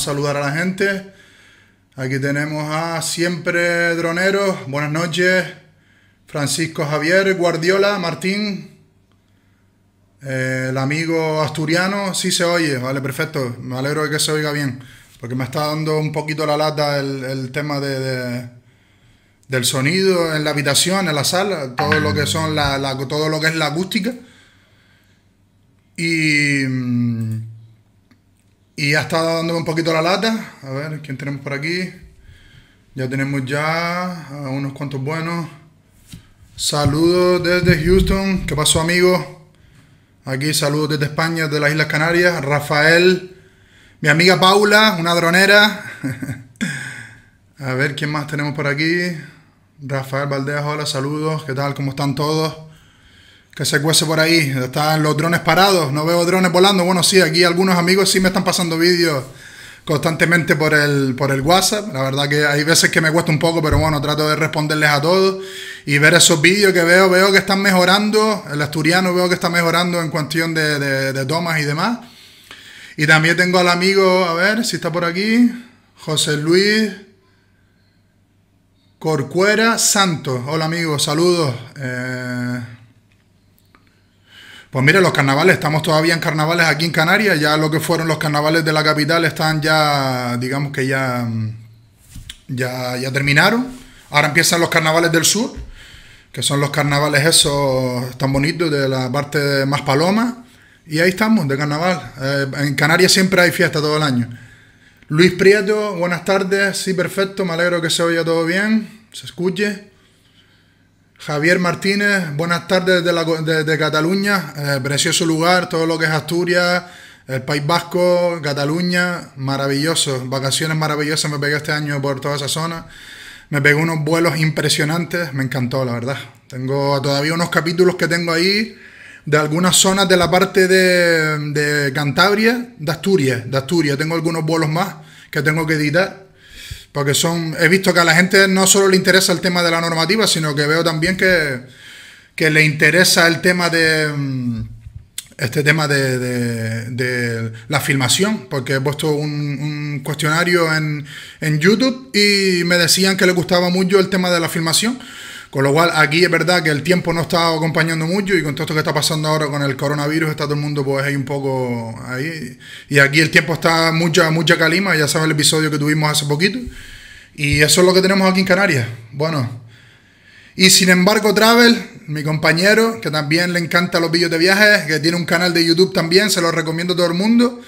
saludar a la gente. Aquí tenemos a Siempre Droneros. Buenas noches. Francisco Javier Guardiola Martín. Eh, el amigo asturiano. si se oye. Vale, perfecto. Me alegro de que se oiga bien. Porque me está dando un poquito la lata el, tema de, del sonido en la habitación, en la sala. Todo lo que, son la, la, todo lo que es la acústica. Y mm, y ya está dándome un poquito la lata. A ver, ¿quién tenemos por aquí? Ya tenemos ya a unos cuantos buenos. Saludos desde Houston. ¿Qué pasó, amigo? Aquí saludos desde España, de las Islas Canarias. Rafael, mi amiga Paula, una dronera. a ver, ¿quién más tenemos por aquí? Rafael Valdez, hola, saludos. ¿Qué tal? ¿Cómo están todos? que se cuece por ahí. Están los drones parados, no veo drones volando. Bueno, sí, aquí algunos amigos sí me están pasando vídeos constantemente por el, por el WhatsApp. La verdad que hay veces que me cuesta un poco, pero bueno, trato de responderles a todos y ver esos vídeos que veo. Veo que están mejorando, el asturiano veo que está mejorando en cuestión de, tomas y demás. Y también tengo al amigo, a ver si está por aquí, José Luis. Corcuera Santos, hola amigos, saludos. Eh, pues mire, los carnavales, estamos todavía en carnavales aquí en Canarias, ya lo que fueron los carnavales de la capital están ya, digamos que ya, mm, ya, ya terminaron. Ahora empiezan los carnavales del sur, que son los carnavales esos tan bonitos de la parte más paloma. Y ahí estamos, de carnaval. Eh, en Canarias siempre hay fiesta todo el año. Luis Prieto, buenas tardes, sí, perfecto, me alegro que se oiga todo bien, se escuche. Javier Martínez, buenas tardes de, Cataluña, eh, precioso lugar, todo lo que es Asturias, el País Vasco, Cataluña, maravilloso, vacaciones maravillosas me pegué este año por toda esa zona, me pegué unos vuelos impresionantes, me encantó la verdad. Tengo todavía unos capítulos que tengo ahí de algunas zonas de la parte de, de Cantabria, de Asturias, de Asturias, tengo algunos vuelos más que tengo que editar porque son, he visto que a la gente no solo le interesa el tema de la normativa, sino que veo también que, le interesa el tema de mm, este tema de, de, la filmación, porque he puesto un, un cuestionario en, en, YouTube y me decían que les gustaba mucho el tema de la filmación, con lo cual, aquí es verdad que el tiempo no está acompañando mucho y con todo esto que está pasando ahora con el coronavirus, está todo el mundo pues ahí un poco ahí. Y aquí el tiempo está mucha, mucha calima, ya sabes el episodio que tuvimos hace poquito. Y eso es lo que tenemos aquí en Canarias. Bueno. Y sin embargo, Travel, mi compañero, que también le encanta los vídeos de viajes, que tiene un canal de YouTube también, se lo recomiendo a todo el mundo.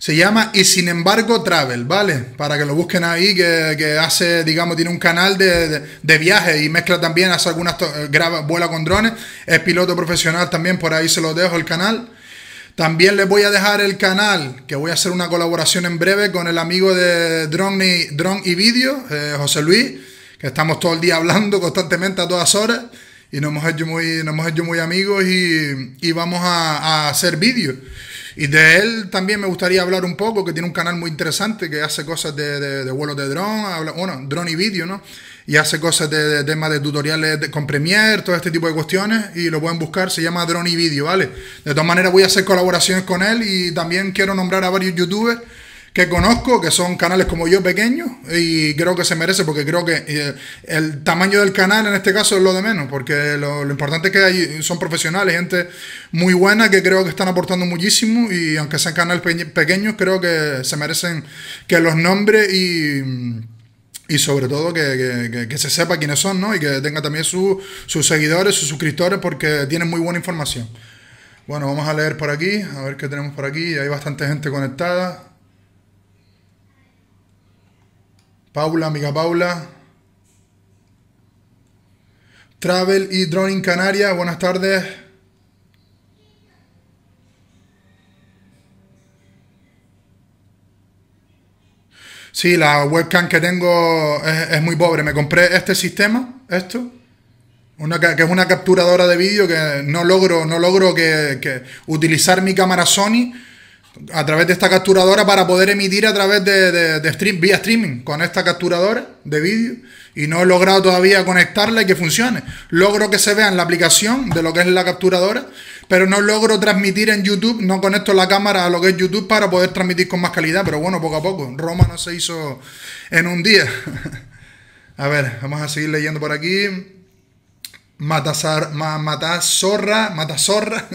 Se llama Y sin embargo Travel, ¿vale? Para que lo busquen ahí, que, hace, digamos, tiene un canal de, de, y mezcla también, hace algunas, eh, graba, vuela con drones, es piloto profesional también, por ahí se lo dejo el canal. También les voy a dejar el canal, que voy a hacer una colaboración en breve con el amigo de Drone y, Drone y Video, eh, José Luis, que estamos todo el día hablando constantemente a todas horas y nos hemos hecho muy, muy amigos y, vamos a, a hacer vídeos. Y de él también me gustaría hablar un poco, que tiene un canal muy interesante que hace cosas de, de, de vuelos de dron, bueno, dron y vídeo, ¿no? Y hace cosas de, temas de tutoriales con Premiere, todo este tipo de cuestiones, y lo pueden buscar, se llama Drone y video ¿vale? De todas maneras voy a hacer colaboraciones con él y también quiero nombrar a varios youtubers que conozco, que son canales como yo pequeños, y creo que se merece, porque creo que eh, el tamaño del canal en este caso es lo de menos, porque lo, importante es que hay, son profesionales, gente muy buena que creo que están aportando muchísimo, y aunque sean canales pequeños, creo que se merecen que los nombre y... sobre todo que, se sepa quiénes son, ¿no? Y que tenga también sus seguidores, sus suscriptores, porque tienen muy buena información. Bueno, vamos a leer por aquí, a ver qué tenemos por aquí. Hay bastante gente conectada. Paula, amiga Paula. Travel y Droning Canarias, buenas tardes. Sí, la webcam que tengo es, muy pobre. Me compré este sistema, esto, una, que es una capturadora de vídeo que no logro, no logro que utilizar mi cámara Sony a través de esta capturadora para poder emitir a través de, de, stream, vía streaming con esta capturadora de vídeo y no he logrado todavía conectarla y que funcione. Logro que se vea en la aplicación de lo que es la capturadora, pero no logro transmitir en YouTube, no conecto la cámara a lo que es YouTube para poder transmitir con más calidad, pero bueno, poco a poco. Roma no se hizo en un día. a ver, vamos a seguir leyendo por aquí. Matazar, matazorra, matazorra.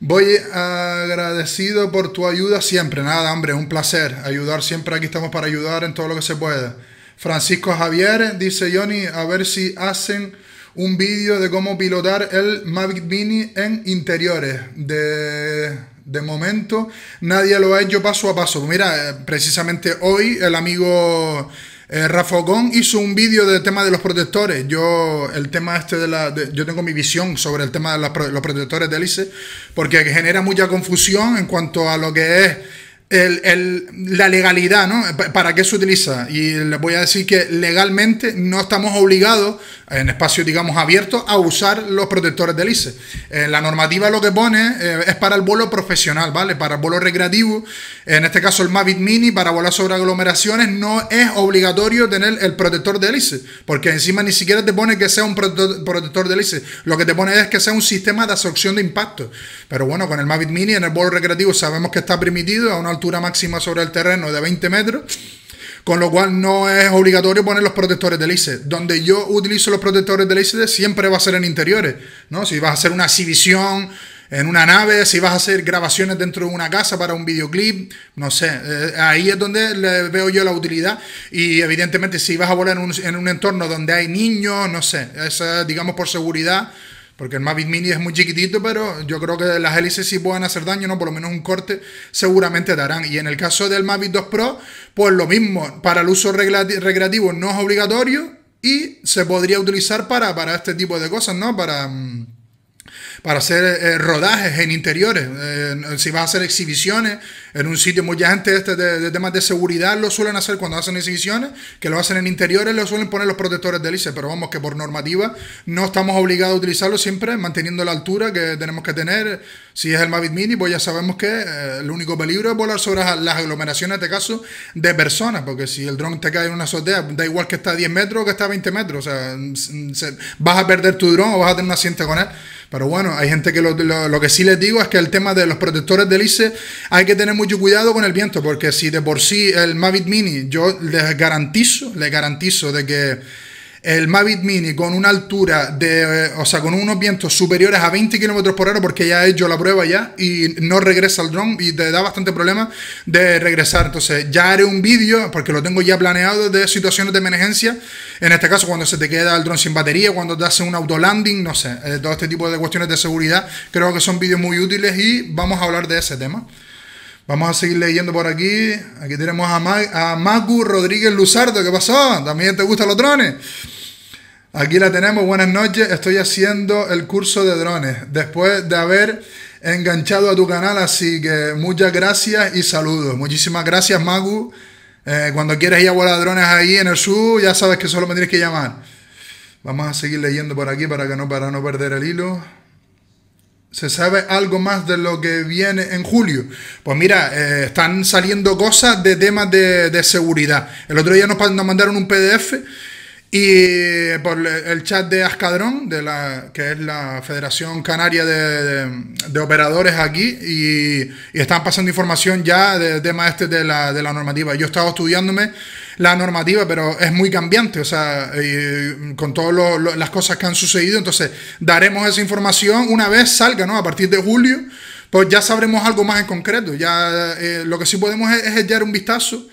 Voy agradecido por tu ayuda siempre. Nada, hombre, un placer ayudar siempre. Aquí estamos para ayudar en todo lo que se pueda. Francisco Javier dice Johnny, a ver si hacen un vídeo de cómo pilotar el Mavic Mini en interiores. De, de momento nadie lo ha hecho paso a paso. Mira, eh, precisamente hoy el amigo eh, Rafogón hizo un vídeo del tema de los protectores. Yo, el tema este de la. yo tengo mi visión sobre el tema de los protectores de Elise. porque genera mucha confusión en cuanto a lo que es el, la legalidad, ¿no? ¿Para qué se utiliza? Y les voy a decir que legalmente no estamos obligados, en espacios, digamos, abiertos, a usar los protectores de lice. Eh, la normativa lo que pone eh, es para el vuelo profesional, ¿vale? Para el vuelo recreativo, en este caso el Mavic Mini, para volar sobre aglomeraciones, no es obligatorio tener el protector de lice, porque encima ni siquiera te pone que sea un protector de lice. Lo que te pone es que sea un sistema de absorción de impacto. Pero bueno, con el Mavic Mini en el vuelo recreativo sabemos que está permitido a una altura máxima sobre el terreno de 20 metros, con lo cual no es obligatorio poner los protectores de LICE. Donde yo utilizo los protectores de LICE siempre va a ser en interiores, ¿no? Si vas a hacer una exhibición en una nave, si vas a hacer grabaciones dentro de una casa para un videoclip, no sé, eh, ahí es donde le veo yo la utilidad y evidentemente si vas a volar en un, entorno donde hay niños, no sé, es digamos por seguridad porque el Mavic Mini es muy chiquitito, pero yo creo que las hélices sí pueden hacer daño, ¿no? Por lo menos un corte seguramente darán. Y en el caso del Mavic 2 Pro, pues lo mismo, para el uso recreativo no es obligatorio y se podría utilizar para, para este tipo de cosas, ¿no? Para... Mm, para hacer eh, eh, rodajes en interiores. si vas a hacer exhibiciones en un sitio, mucha gente este de, temas de seguridad lo suelen hacer cuando hacen exhibiciones, que lo hacen en interiores, lo suelen poner los protectores de lice, pero vamos que por normativa no estamos obligados a utilizarlo siempre, manteniendo la altura que tenemos que tener. Si es el Mavic Mini, pues ya sabemos que eh, el único peligro es volar sobre las aglomeraciones, en este caso, de personas, porque si el dron te cae en una azotea, da igual que está a 10 metros o que está a 20 metros, o sea, mm, vas a perder tu dron o vas a tener un accidente con él. Pero bueno, hay gente que lo, lo, que sí les digo es que el tema de los protectores de lice hay que tener mucho cuidado con el viento, porque si de por sí el Mavic Mini, yo les garantizo, les garantizo de que el Mavic Mini con una altura de, eh, o sea, con unos vientos superiores a 20 km por hora, porque ya he hecho la prueba ya y no regresa el drone y te da bastante problema de regresar. Entonces, ya haré un vídeo, porque lo tengo ya planeado de situaciones de emergencia. En este caso, cuando se te queda el dron sin batería, cuando te hace un autolanding, no sé, eh, todo este tipo de cuestiones de seguridad, creo que son vídeos muy útiles y vamos a hablar de ese tema. Vamos a seguir leyendo por aquí. Aquí tenemos a, Magu Rodríguez Luzardo. ¿Qué pasó? ¿También te gustan los drones? Aquí la tenemos. Buenas noches. Estoy haciendo el curso de drones. Después de haber enganchado a tu canal. Así que muchas gracias y saludos. Muchísimas gracias, Magu. Eh, cuando quieras ir a volar drones ahí en el sur, ya sabes que solo me tienes que llamar. Vamos a seguir leyendo por aquí para, que para no perder el hilo se sabe algo más de lo que viene en julio. Pues mira, eh, están saliendo cosas de temas de, seguridad. El otro día nos, mandaron un PDF y eh, por el chat de Ascadrón, de la, que es la Federación Canaria de, Operadores aquí, y, están pasando información ya de tema este de la, de la normativa. Yo he estado estudiándome la normativa, pero es muy cambiante, o sea, eh, con todas las cosas que han sucedido, entonces daremos esa información una vez salga, ¿no? A partir de julio, pues ya sabremos algo más en concreto, ya eh, lo que sí podemos es, echar un vistazo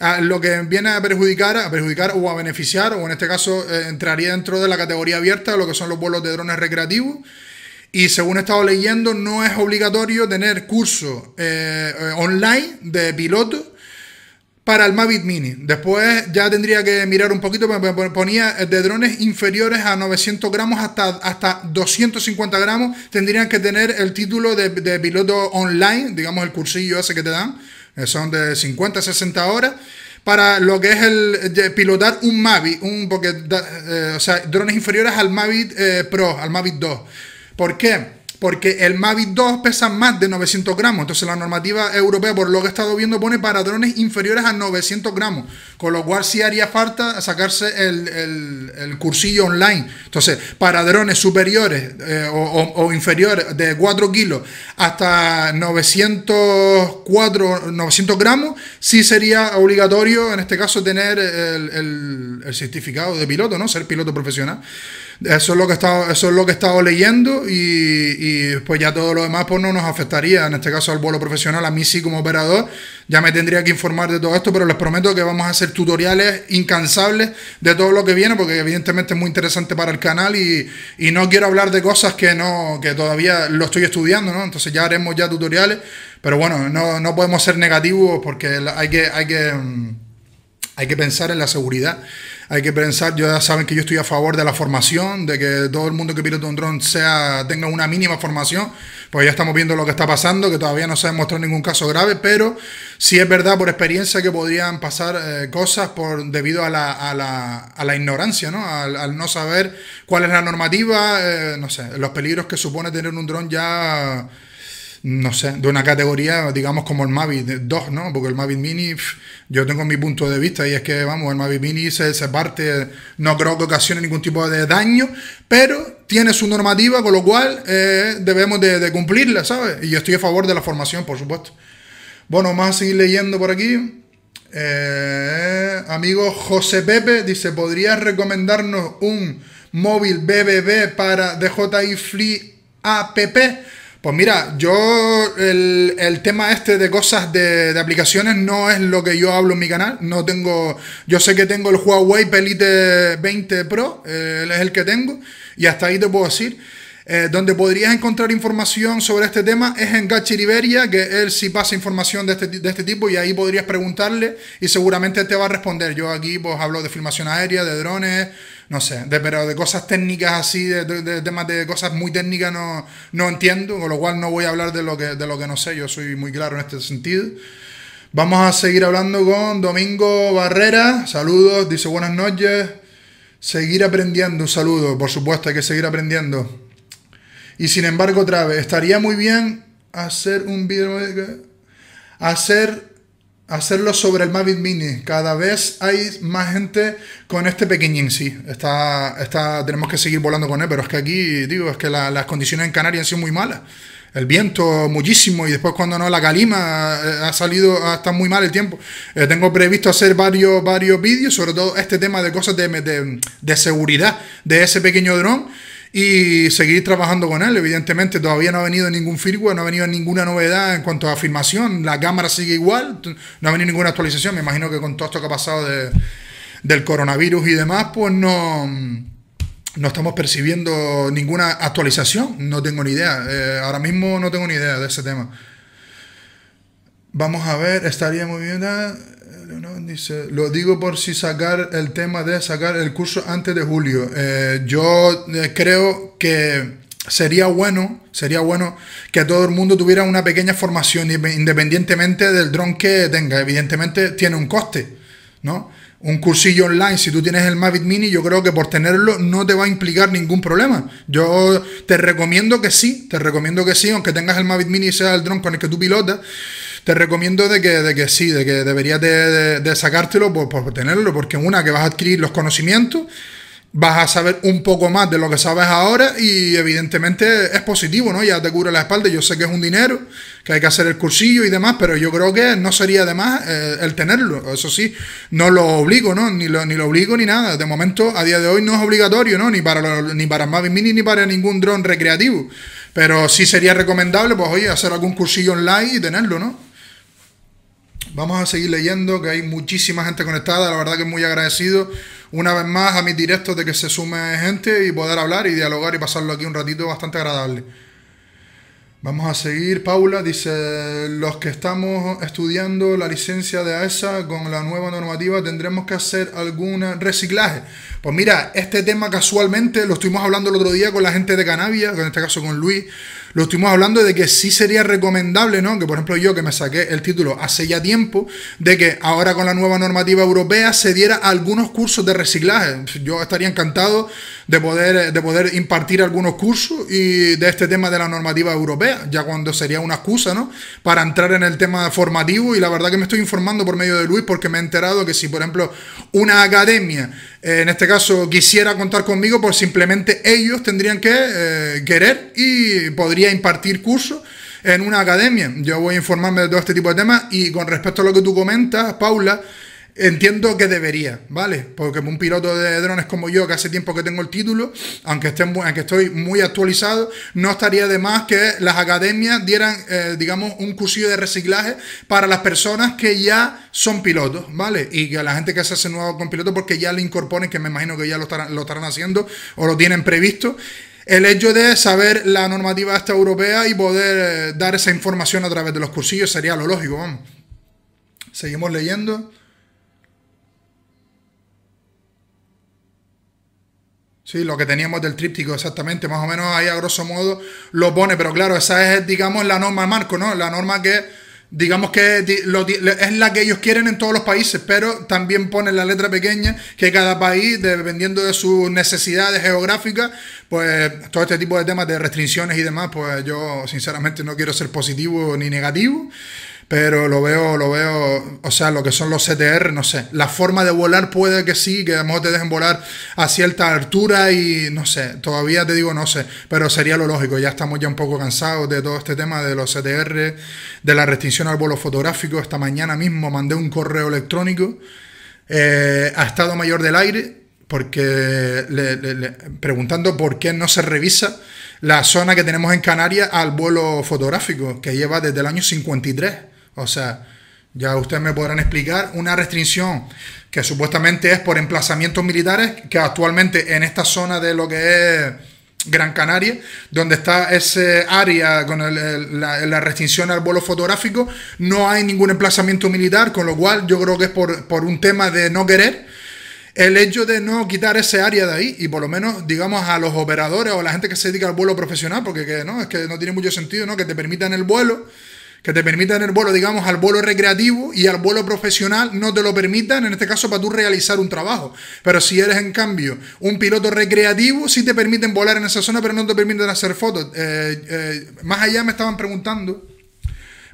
a lo que viene a perjudicar, a perjudicar o a beneficiar, o en este caso eh, entraría dentro de la categoría abierta, lo que son los vuelos de drones recreativos. Y según he estado leyendo, no es obligatorio tener curso online de piloto para el Mavic Mini. Después ya tendría que mirar un poquito, me ponía de drones inferiores a 900 gramos hasta, hasta 250 gramos, tendrían que tener el título de, piloto online, digamos el cursillo ese que te dan, eh, son de 50 a 60 horas. Para lo que es el pilotar un Mavic, un, porque, eh, o sea, drones inferiores al Mavic eh, Pro, al Mavic 2. ¿Por qué? porque el Mavic 2 pesa más de 900 gramos. Entonces la normativa europea, por lo que he estado viendo, pone para drones inferiores a 900 gramos. Con lo cual sí haría falta sacarse el, cursillo online. Entonces, para drones superiores eh, o, inferiores de 4 kilos hasta 904, 900 gramos, sí sería obligatorio en este caso tener el, el certificado de piloto, ¿no? Ser piloto profesional. Eso es lo que he estado, eso es lo que leyendo y, pues ya todo lo demás pues no nos afectaría, en este caso al vuelo profesional, a mí sí como operador, ya me tendría que informar de todo esto, pero les prometo que vamos a hacer tutoriales incansables de todo lo que viene, porque evidentemente es muy interesante para el canal y, no quiero hablar de cosas que no, que todavía lo estoy estudiando, ¿no? Entonces ya haremos ya tutoriales, pero bueno, no, podemos ser negativos porque hay que, hay que, mm, hay que pensar en la seguridad hay que pensar, ya saben que yo estoy a favor de la formación, de que todo el mundo que pilota un dron sea, tenga una mínima formación, pues ya estamos viendo lo que está pasando, que todavía no se ha demostrado ningún caso grave, pero sí es verdad por experiencia que podrían pasar eh, cosas por, debido a la, ignorancia, Al, no saber cuál es la normativa, eh, no sé, los peligros que supone tener un dron ya no sé, de una categoría, digamos, como el Mavic 2, ¿no? Porque el Mavic Mini, yo tengo mi punto de vista y es que, vamos, el Mavic Mini se, parte, no creo que ocasione ningún tipo de daño, pero tiene su normativa, con lo cual eh, debemos de, cumplirla, ¿sabes? Y yo estoy a favor de la formación, por supuesto. Bueno, vamos a seguir leyendo por aquí. Eh, amigo José Pepe dice, ¿podrías recomendarnos un móvil BBB para DJI Free APP? Pues mira, yo el, tema este de cosas de, aplicaciones no es lo que yo hablo en mi canal. No tengo, yo sé que tengo el Huawei Pelite 20 Pro, eh, él es el que tengo, y hasta ahí te puedo decir. Eh, donde podrías encontrar información sobre este tema es en Riveria, que él sí pasa información de este, de este, tipo y ahí podrías preguntarle y seguramente te va a responder. Yo aquí pues hablo de filmación aérea, de drones, no sé, de, pero de cosas técnicas así, de, temas de cosas muy técnicas no, no entiendo, con lo cual no voy a hablar de lo, que, de lo que no sé, yo soy muy claro en este sentido. Vamos a seguir hablando con Domingo Barrera, saludos, dice buenas noches, seguir aprendiendo, un saludo, por supuesto, hay que seguir aprendiendo. Y sin embargo, otra vez, estaría muy bien hacer un video, hacer hacerlo sobre el Mavic Mini. Cada vez hay más gente con este pequeñín, sí. Está, está, tenemos que seguir volando con él, pero es que aquí, digo, es que las condiciones en Canarias han sido muy malas. El viento muchísimo y después cuando no, la calima eh, ha salido, está muy mal el tiempo. Eh, tengo previsto hacer varios, varios vídeos, sobre todo este tema de cosas de, de, de seguridad de ese pequeño dron y seguir trabajando con él. Evidentemente todavía no ha venido ningún firmware, no ha venido ninguna novedad en cuanto a afirmación, la cámara sigue igual, no ha venido ninguna actualización, me imagino que con todo esto que ha pasado de, del coronavirus y demás, pues no no estamos percibiendo ninguna actualización. No tengo ni idea. Eh, ahora mismo no tengo ni idea de ese tema. Vamos a ver, estaría muy bien. Ah, lo digo por si sacar el tema de sacar el curso antes de julio. Eh, yo eh, creo que sería bueno, sería bueno que todo el mundo tuviera una pequeña formación independientemente del dron que tenga. Evidentemente tiene un coste, ¿no? Un cursillo online, si tú tienes el Mavic Mini, yo creo que por tenerlo no te va a implicar ningún problema. Yo te recomiendo que sí, te recomiendo que sí, aunque tengas el Mavic Mini y sea el dron con el que tú pilotas te recomiendo de que, de que sí, de que deberías de, sacártelo por, tenerlo, porque una que vas a adquirir los conocimientos, vas a saber un poco más de lo que sabes ahora y evidentemente es positivo, ¿no? Ya te cubre la espalda, yo sé que es un dinero, que hay que hacer el cursillo y demás, pero yo creo que no sería de más eh, el tenerlo, eso sí, no lo obligo, ¿no? Ni lo, ni lo obligo ni nada, de momento a día de hoy no es obligatorio, ¿no? Ni para, ni para Mavic Mini ni para ningún dron recreativo, pero sí sería recomendable, pues oye, hacer algún cursillo online y tenerlo, ¿no? Vamos a seguir leyendo, que hay muchísima gente conectada. La verdad que muy agradecido una vez más a mis directos de que se sume gente y poder hablar y dialogar y pasarlo aquí un ratito bastante agradable. Vamos a seguir, Paula. Dice, los que estamos estudiando la licencia de AESA e con la nueva normativa tendremos que hacer algún reciclaje. Pues mira, este tema casualmente lo estuvimos hablando el otro día con la gente de Canavia, en este caso con Luis, lo estuvimos hablando de que sí sería recomendable, ¿no? Que por ejemplo yo que me saqué el título hace ya tiempo, de que ahora con la nueva normativa europea se diera algunos cursos de reciclaje. Yo estaría encantado de poder, de poder impartir algunos cursos y de este tema de la normativa europea, ya cuando sería una excusa, ¿no? Para entrar en el tema formativo y la verdad que me estoy informando por medio de Luis porque me he enterado que si por ejemplo una academia eh, en este caso quisiera contar conmigo, pues simplemente ellos tendrían que eh, querer y podría impartir cursos en una academia. Yo voy a informarme de todo este tipo de temas y con respecto a lo que tú comentas, Paula, Entiendo que debería, ¿vale? Porque un piloto de drones como yo, que hace tiempo que tengo el título, aunque, esté, aunque estoy muy actualizado, no estaría de más que las academias dieran, eh, digamos, un cursillo de reciclaje para las personas que ya son pilotos, ¿vale? Y que a la gente que se hace nuevo con piloto, porque ya le incorporen, que me imagino que ya lo estarán, lo estarán haciendo o lo tienen previsto el hecho de saber la normativa esta europea y poder eh, dar esa información a través de los cursillos sería lo lógico. Vamos. Seguimos leyendo. Sí, lo que teníamos del tríptico, exactamente, más o menos ahí a grosso modo lo pone, pero claro, esa es, digamos, la norma marco, ¿no? La norma que, digamos que es la que ellos quieren en todos los países, pero también pone la letra pequeña que cada país, dependiendo de sus necesidades geográficas, pues todo este tipo de temas de restricciones y demás, pues yo sinceramente no quiero ser positivo ni negativo, pero lo veo, lo veo, o sea, lo que son los CTR, no sé. La forma de volar puede que sí, que a lo mejor te dejen volar a cierta altura y no sé, todavía te digo no sé, pero sería lo lógico. Ya estamos ya un poco cansados de todo este tema de los CTR, de la restricción al vuelo fotográfico. Esta mañana mismo mandé un correo electrónico eh, a Estado Mayor del Aire, porque preguntando por qué no se revisa la zona que tenemos en Canarias al vuelo fotográfico, que lleva desde el año 53 o sea, ya ustedes me podrán explicar una restricción que supuestamente es por emplazamientos militares, que actualmente en esta zona de lo que es Gran Canaria, donde está ese área con la, restricción al vuelo fotográfico, no hay ningún emplazamiento militar, con lo cual yo creo que es por, por un tema de no querer el hecho de no quitar ese área de ahí y por lo menos, digamos, a los operadores o a la gente que se dedica al vuelo profesional, porque que, no, es que no tiene mucho sentido, ¿no? Que te permitan el vuelo que te permita el vuelo, digamos, al vuelo recreativo y al vuelo profesional no te lo permitan, en este caso para tú realizar un trabajo. Pero si eres, en cambio, un piloto recreativo, sí te permiten volar en esa zona, pero no te permiten hacer fotos. Eh, eh, más allá me estaban preguntando.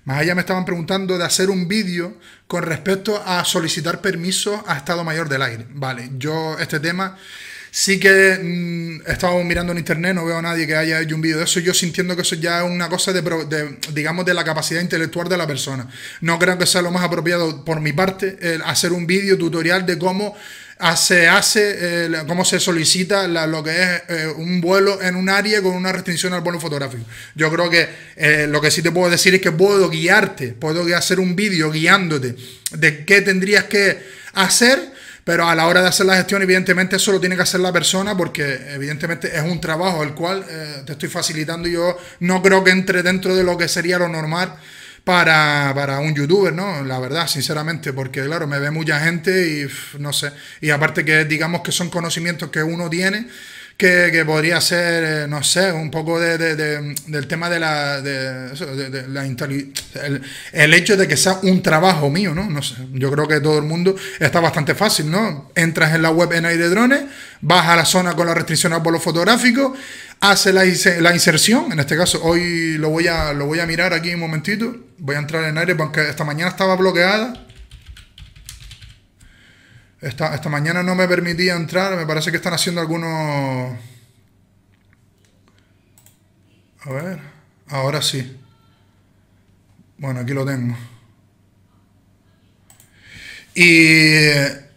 Más allá me estaban preguntando de hacer un vídeo con respecto a solicitar permiso a Estado Mayor del Aire. Vale, yo este tema Sí que mm, he estado mirando en internet, no veo a nadie que haya hecho un vídeo de eso. Yo sintiendo que eso ya es una cosa de, digamos, de la capacidad intelectual de la persona. No creo que sea lo más apropiado por mi parte hacer un vídeo tutorial de cómo se hace, cómo se solicita lo que es eh, un vuelo en un área con una restricción al vuelo fotográfico. Yo creo que eh, lo que sí te puedo decir es que puedo guiarte, puedo hacer un vídeo guiándote de qué tendrías que hacer pero a la hora de hacer la gestión, evidentemente eso lo tiene que hacer la persona porque evidentemente es un trabajo el cual eh, te estoy facilitando. Yo no creo que entre dentro de lo que sería lo normal para, para un youtuber, ¿no? La verdad, sinceramente, porque claro, me ve mucha gente y no sé. Y aparte que digamos que son conocimientos que uno tiene que, podría ser, eh, no sé, un poco de, del tema de la, la el, hecho de que sea un trabajo mío, ¿no? No sé, yo creo que todo el mundo está bastante fácil, ¿no? Entras en la web en aire drones, vas a la zona con la restricción a vuelo fotográfico, Haces la, la, inserción, en este caso hoy lo voy, a, lo voy a mirar aquí un momentito, voy a entrar en aire porque esta mañana estaba bloqueada esta, mañana no me permitía entrar, me parece que están haciendo algunos... A ver, ahora sí. Bueno, aquí lo tengo. Y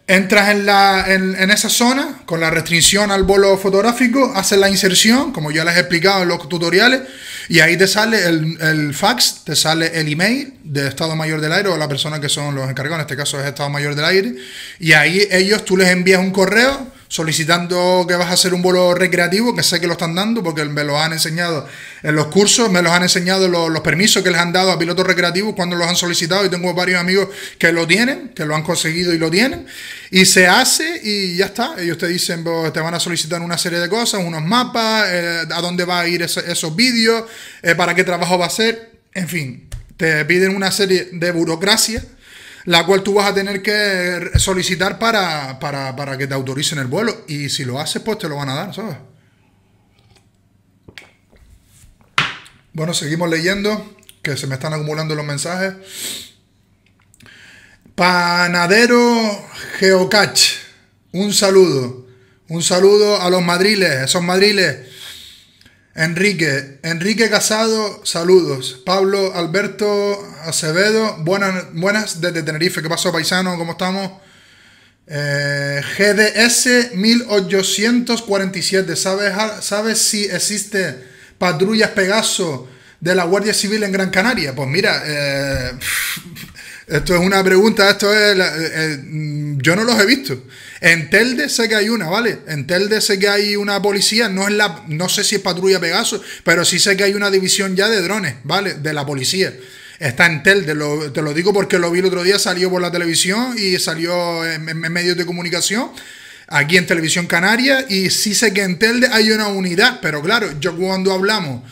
Entras en, la, en, esa zona con la restricción al bolo fotográfico, haces la inserción, como ya les he explicado en los tutoriales, y ahí te sale el, el fax, te sale el email de Estado Mayor del Aire o la persona que son los encargados, en este caso es Estado Mayor del Aire, y ahí ellos tú les envías un correo solicitando que vas a hacer un vuelo recreativo, que sé que lo están dando porque me lo han enseñado en los cursos, me los han enseñado los, permisos que les han dado a pilotos recreativos cuando los han solicitado y tengo varios amigos que lo tienen, que lo han conseguido y lo tienen. Y se hace y ya está. Ellos te dicen, te van a solicitar una serie de cosas, unos mapas, eh, a dónde va a ir esos vídeos, eh, para qué trabajo va a ser, en fin, te piden una serie de burocracia la cual tú vas a tener que solicitar para, que te autoricen el vuelo. Y si lo haces, pues te lo van a dar, Bueno, seguimos leyendo, que se me están acumulando los mensajes. Panadero Geocach, un saludo. Un saludo a los madriles, esos madriles Enrique, Enrique Casado, saludos. Pablo Alberto Acevedo, buenas, buenas desde Tenerife. ¿Qué pasó, paisano? ¿Cómo estamos? GDS 1847, ¿sabes, ¿sabes si existe patrullas Pegaso de la Guardia Civil en Gran Canaria? Pues mira, eh, Esto es una pregunta, esto es. Eh, mm, yo no los he visto. En Telde sé que hay una, ¿vale? En Telde sé que hay una policía, no es la. No sé si es patrulla Pegaso, pero sí sé que hay una división ya de drones, ¿vale? De la policía. Está en Telde, te lo digo porque lo vi el otro día, salió por la televisión y salió en, en medios de comunicación aquí en Televisión Canaria y sí sé que en Telde hay una unidad, pero claro, yo cuando hablamos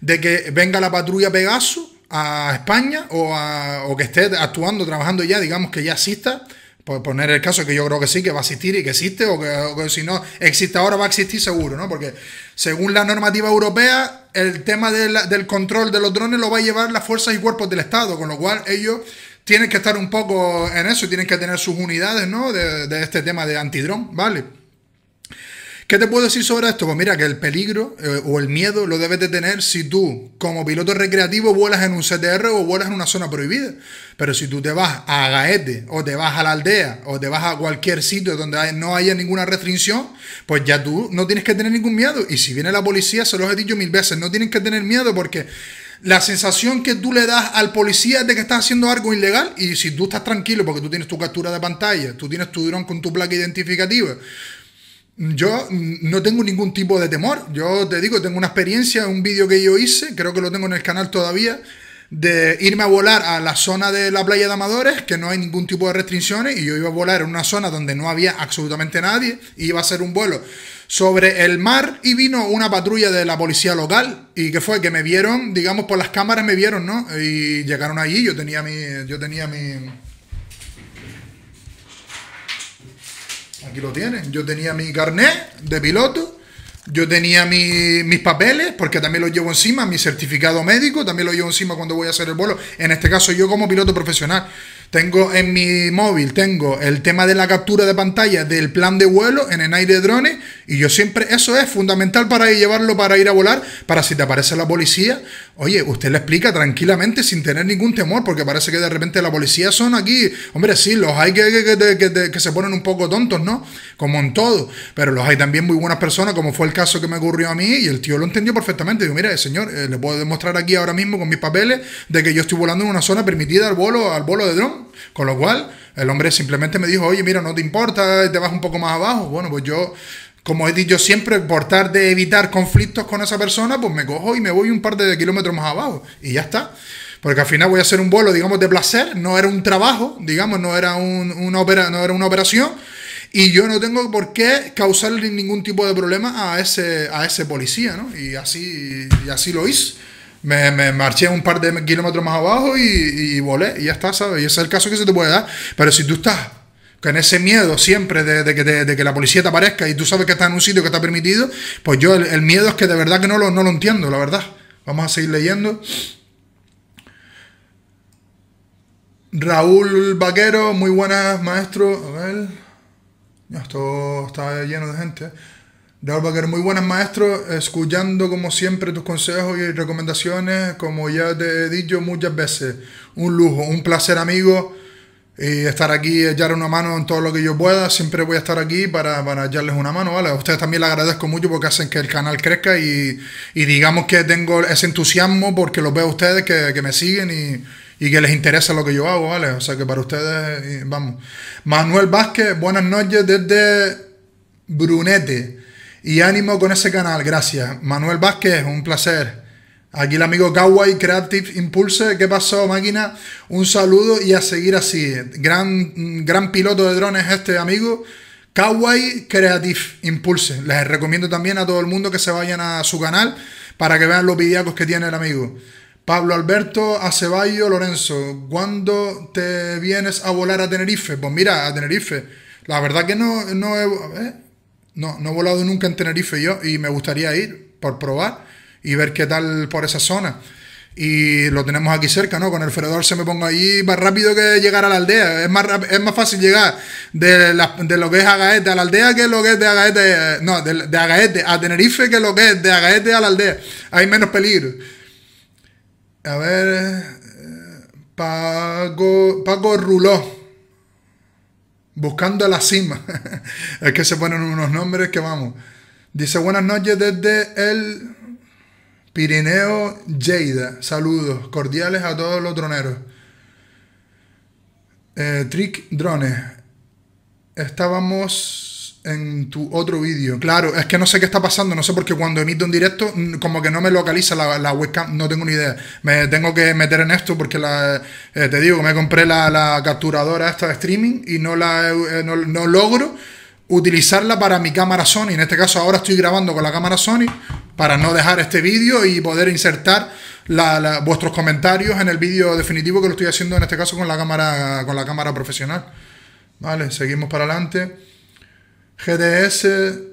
de que venga la patrulla Pegaso, a España o, que esté actuando, trabajando ya, digamos que ya asista, por poner el caso que yo creo que sí, que va a existir y que existe, o que, si no existe ahora va a existir seguro, ¿no? Porque según la normativa europea, el tema del control de los drones lo va a llevar las fuerzas y cuerpos del Estado, con lo cual ellos tienen que estar un poco en eso, tienen que tener sus unidades, ¿no? De, de este tema de antidrón, ¿vale? ¿Qué te puedo decir sobre esto? Pues mira, que el peligro eh, o el miedo lo debes de tener si tú, como piloto recreativo, vuelas en un CTR o vuelas en una zona prohibida. Pero si tú te vas a Gaete o te vas a la aldea o te vas a cualquier sitio donde no haya ninguna restricción, pues ya tú no tienes que tener ningún miedo. Y si viene la policía, se los he dicho mil veces, no tienes que tener miedo porque la sensación que tú le das al policía es de que estás haciendo algo ilegal y si tú estás tranquilo porque tú tienes tu captura de pantalla, tú tienes tu dron con tu placa identificativa, yo no tengo ningún tipo de temor. Yo te digo, tengo una experiencia, un vídeo que yo hice, creo que lo tengo en el canal todavía, de irme a volar a la zona de la playa de Amadores, que no hay ningún tipo de restricciones, y yo iba a volar en una zona donde no había absolutamente nadie, iba a hacer un vuelo sobre el mar, y vino una patrulla de la policía local, y que fue que me vieron, digamos, por las cámaras me vieron, ¿no? Y llegaron allí, yo tenía mi. Yo tenía mi Aquí lo tienen. Yo tenía mi carnet de piloto. Yo tenía mis papeles, porque también los llevo encima, mi certificado médico, también lo llevo encima cuando voy a hacer el vuelo. En este caso, yo como piloto profesional. Tengo en mi móvil, tengo el tema de la captura de pantalla del plan de vuelo en el aire de drones y yo siempre, eso es fundamental para llevarlo para ir a volar, para si te aparece la policía, oye, usted le explica tranquilamente sin tener ningún temor, porque parece que de repente la policía son aquí, hombre, sí, los hay que, que, se ponen un poco tontos, ¿no? Como en todo, pero los hay también muy buenas personas, como fue el caso que me ocurrió a mí y el tío lo entendió perfectamente, digo, mira, señor, eh, le puedo demostrar aquí ahora mismo con mis papeles de que yo estoy volando en una zona permitida al vuelo, al vuelo de drone con lo cual, el hombre simplemente me dijo, oye, mira, no te importa, te vas un poco más abajo. Bueno, pues yo como he dicho siempre, por tratar de evitar conflictos con esa persona, pues me cojo y me voy un par de kilómetros más abajo. Y ya está. Porque al final voy a hacer un vuelo, digamos, de placer, no era un trabajo, digamos, no era, una, no era una operación. Y yo no tengo por qué causarle ningún tipo de problema a ese, a ese policía, ¿no? Y así, y así lo hice me, marché un par de kilómetros más abajo y, volé y ya está, ¿sabes? Y ese es el caso que se te puede dar. Pero si tú estás con ese miedo siempre de, que la policía te aparezca y tú sabes que estás en un sitio que está permitido, pues yo el, miedo es que de verdad que no lo, no lo entiendo, la verdad. Vamos a seguir leyendo. Raúl Vaquero, muy buenas, maestro. A ver. Esto está lleno de gente. Raúl Vaquero, muy buenas maestros escuchando como siempre tus consejos y recomendaciones, como ya te he dicho muchas veces, un lujo, un placer amigo y estar aquí, echar una mano en todo lo que yo pueda, siempre voy a estar aquí para, para echarles una mano, ¿vale? A ustedes también les agradezco mucho porque hacen que el canal crezca y, digamos que tengo ese entusiasmo porque los veo a ustedes que, me siguen y, y que les interesa lo que yo hago, ¿vale? O sea que para ustedes, eh, vamos. Manuel Vázquez, buenas noches desde Brunete. Y ánimo con ese canal, gracias. Manuel Vázquez, un placer. Aquí el amigo Kawaii Creative Impulse. ¿Qué pasó, máquina? Un saludo y a seguir así. Gran, gran piloto de drones este amigo. Kawaii Creative Impulse. Les recomiendo también a todo el mundo que se vayan a su canal para que vean los videacos que tiene el amigo. Pablo Alberto Aceballo Lorenzo, ¿cuándo te vienes a volar a Tenerife? Pues mira, a Tenerife. La verdad que no, no he... ¿eh? No, no he volado nunca en Tenerife yo y me gustaría ir por probar y ver qué tal por esa zona. Y lo tenemos aquí cerca, ¿no? Con el Fredor se me pongo ahí más rápido que llegar a la aldea. Es más, fácil llegar de, lo que es Agaete a la aldea que lo que es de Agaete. Eh, no, de, de Agaete a Tenerife que lo que es de Agaete a la aldea. Hay menos peligro. A ver. Eh, Pago, Paco Ruló buscando la cima. es que se ponen unos nombres que vamos. Dice buenas noches desde el Pirineo Lleida. Saludos cordiales a todos los droneros. Eh, Trick Drones. Estábamos en tu otro vídeo. Claro, es que no sé qué está pasando, no sé porque cuando emito un directo como que no me localiza la, la webcam, no tengo ni idea. Me tengo que meter en esto porque eh, te digo, que me compré la, capturadora esta de streaming y no, la, eh, no, no, logro utilizarla para mi cámara Sony. En este caso ahora estoy grabando con la cámara Sony para no dejar este vídeo y poder insertar vuestros comentarios en el vídeo definitivo que lo estoy haciendo en este caso con la cámara, con la cámara profesional. Vale, seguimos para adelante. GDS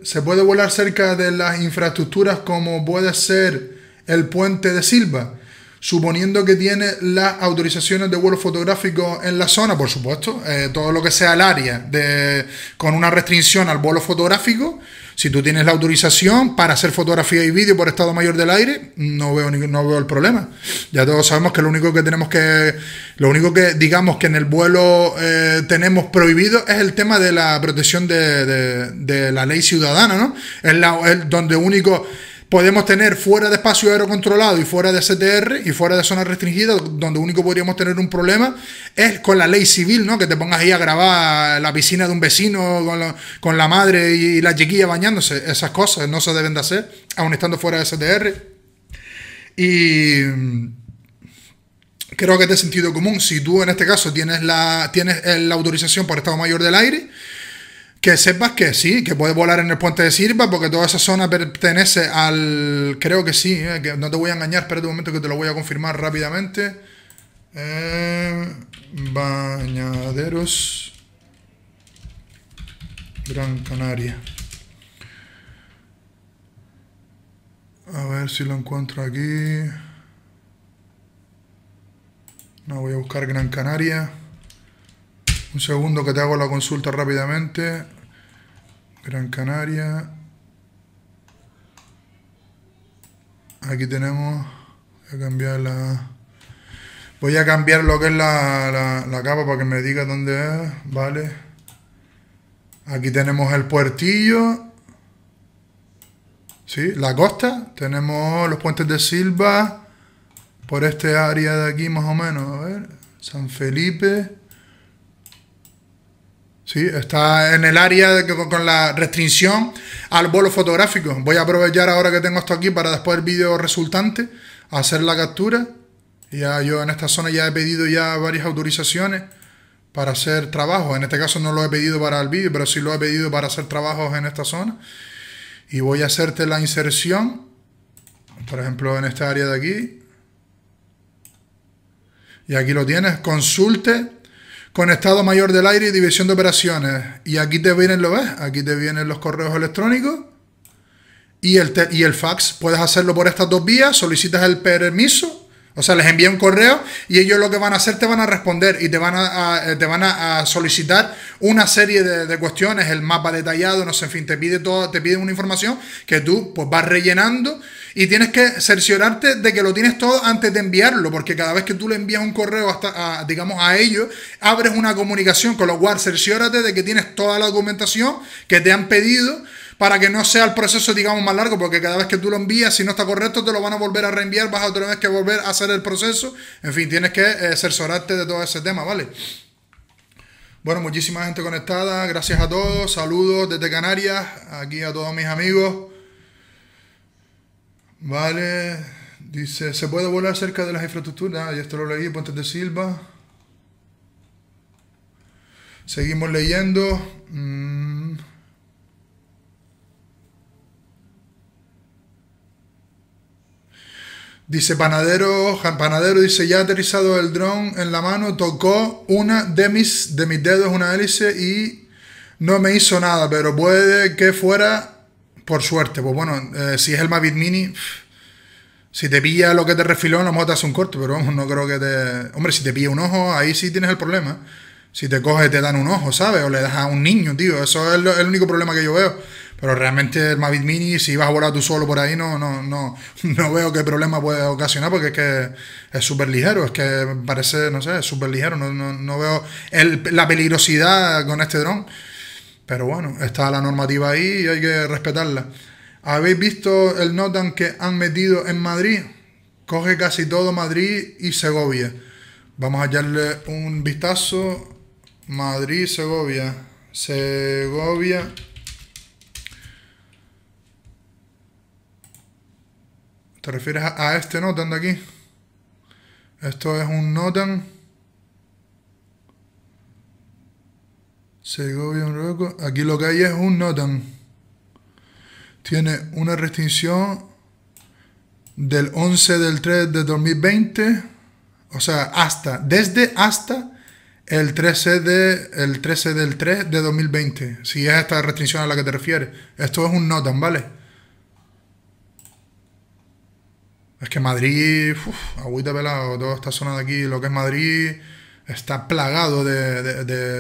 se puede volar cerca de las infraestructuras como puede ser el puente de Silva, suponiendo que tiene las autorizaciones de vuelo fotográfico en la zona, por supuesto, eh, todo lo que sea el área de, con una restricción al vuelo fotográfico, si tú tienes la autorización para hacer fotografía y vídeo por estado mayor del aire, no veo el problema. Ya todos sabemos que lo único que tenemos que lo único que digamos que en el vuelo eh, tenemos prohibido es el tema de la protección de, la ley ciudadana, ¿no? la, es donde único podemos tener fuera de espacio aerocontrolado y fuera de CTR y fuera de zonas restringidas donde único podríamos tener un problema es con la ley civil, ¿no? Que te pongas ahí a grabar la piscina de un vecino con la, madre y la chiquilla bañándose. Esas cosas no se deben de hacer, aun estando fuera de STR. Y mm, creo que es de sentido común. Si tú en este caso tienes la, tienes la autorización por estado mayor del aire, que sepas que sí, que puedes volar en el puente de Sirva, porque toda esa zona pertenece al. Creo que sí, eh, que no te voy a engañar, espérate un momento que te lo voy a confirmar rápidamente. Eh, bañaderos. Gran Canaria. A ver si lo encuentro aquí. No, voy a buscar Gran Canaria. Un segundo que te hago la consulta rápidamente. Gran Canaria. Aquí tenemos. Voy a cambiar la. Voy a cambiar lo que es la, la, capa para que me diga dónde es. Vale. Aquí tenemos el puertillo. ¿Sí? La costa. Tenemos los puentes de Silva. Por este área de aquí más o menos. A ver. San Felipe. Sí, está en el área con, la restricción al bolo fotográfico. Voy a aprovechar ahora que tengo esto aquí para después el vídeo resultante, hacer la captura. Ya yo en esta zona ya he pedido ya varias autorizaciones para hacer trabajos. En este caso no lo he pedido para el vídeo, pero sí lo he pedido para hacer trabajos en esta zona. Y voy a hacerte la inserción, por ejemplo, en esta área de aquí. Y aquí lo tienes. Consulte con Estado Mayor del Aire y División de Operaciones. Y aquí te vienen, ¿lo ves? Aquí te vienen los correos electrónicos y el, y el fax. Puedes hacerlo por estas dos vías, solicitas el permiso o sea, les envía un correo y ellos lo que van a hacer te van a responder y te van a, eh, te van a, solicitar una serie de, cuestiones, el mapa detallado, no sé, en fin, te pide todo, te piden una información que tú pues vas rellenando y tienes que cerciorarte de que lo tienes todo antes de enviarlo, porque cada vez que tú le envías un correo hasta a, digamos a ellos, abres una comunicación, con lo cual cerciórate de que tienes toda la documentación que te han pedido para que no sea el proceso, digamos, más largo, porque cada vez que tú lo envías, si no está correcto, te lo van a volver a reenviar, vas a otra vez que volver a hacer el proceso. En fin, tienes que ser eh, de todo ese tema, ¿vale? Bueno, muchísima gente conectada, gracias a todos, saludos desde Canarias, aquí a todos mis amigos. Vale, dice, ¿se puede volar cerca de las infraestructuras? Ah, Yo esto lo leí, Puentes de Silva. Seguimos leyendo. Mm. Dice panadero, panadero dice, ya aterrizado el dron en la mano, tocó una de mis, de mis dedos, una hélice y no me hizo nada, pero puede que fuera por suerte. Pues bueno, eh, si es el Mavic Mini, si te pilla lo que te refiló, no la hace un corte, pero vamos, no creo que te... Hombre, si te pilla un ojo, ahí sí tienes el problema. Si te coge, te dan un ojo, ¿sabes? O le das a un niño, tío. Eso es el único problema que yo veo pero realmente el Mavic Mini, si vas a volar tú solo por ahí, no, no, no, no veo qué problema puede ocasionar porque es que es súper ligero, es que parece, no sé, súper ligero, no, veo la peligrosidad con este dron. Pero bueno, está la normativa ahí y hay que respetarla. ¿Habéis visto el Notan que han metido en Madrid? Coge casi todo Madrid y Segovia. Vamos a echarle un vistazo. Madrid, Segovia. Segovia. ¿Te refieres a, este notan de aquí? Esto es un notan. Aquí lo que hay es un notan. Tiene una restricción del 11 del 3 de 2020. O sea, hasta, desde hasta el 13, de, el 13 del 3 de 2020. Si es esta restricción a la que te refieres. Esto es un notan, ¿vale? Es que Madrid, uf, agüita pelado, toda esta zona de aquí, lo que es Madrid, está plagado de,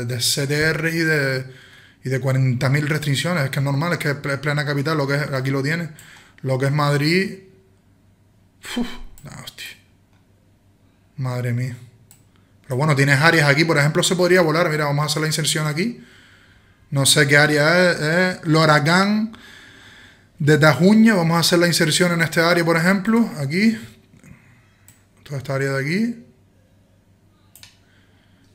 CTR y de, y de 40.000 restricciones. Es que es normal, es que es plena capital, lo que aquí lo tiene. Lo que es Madrid, uf, hostia. Madre mía. Pero bueno, tienes áreas aquí, por ejemplo, se podría volar. Mira, vamos a hacer la inserción aquí. No sé qué área es. es Loracán desde junio vamos a hacer la inserción en este área, por ejemplo, aquí. Toda esta área de aquí.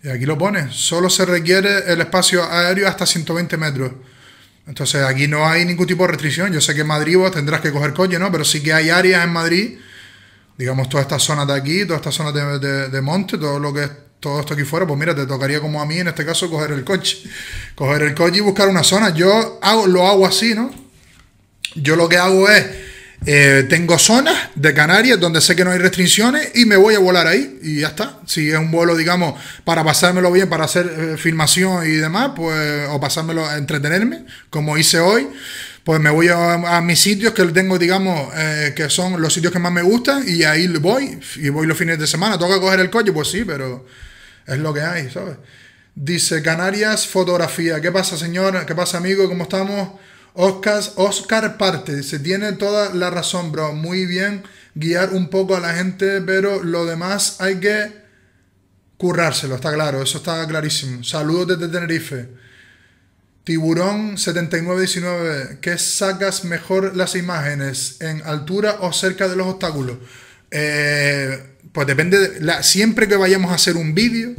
Y aquí lo pone. Solo se requiere el espacio aéreo hasta 120 metros. Entonces aquí no hay ningún tipo de restricción. Yo sé que en Madrid vos tendrás que coger coche, ¿no? Pero sí que hay áreas en Madrid, digamos toda esta zona de aquí, Toda esta zona de, monte, todo lo que todo esto aquí fuera, pues mira, te tocaría como a mí en este caso coger el coche. Coger el coche y buscar una zona. Yo hago, lo hago así, ¿no? Yo lo que hago es, eh, tengo zonas de Canarias donde sé que no hay restricciones y me voy a volar ahí y ya está. Si es un vuelo, digamos, para pasármelo bien, para hacer eh, filmación y demás, pues, o pasármelo a entretenerme, como hice hoy, pues me voy a, mis sitios que tengo, digamos, eh, que son los sitios que más me gustan y ahí voy y voy los fines de semana. Tengo que coger el coche, pues sí, pero es lo que hay, ¿sabes? Dice Canarias Fotografía. ¿Qué pasa, señor? ¿Qué pasa, amigo? ¿Cómo estamos? Oscar, Oscar parte, se tiene toda la razón, bro. Muy bien guiar un poco a la gente, pero lo demás hay que currárselo, está claro, eso está clarísimo. Saludos desde Tenerife. Tiburón 7919, ¿qué sacas mejor las imágenes? ¿En altura o cerca de los obstáculos? Eh, pues depende, la, siempre que vayamos a hacer un vídeo,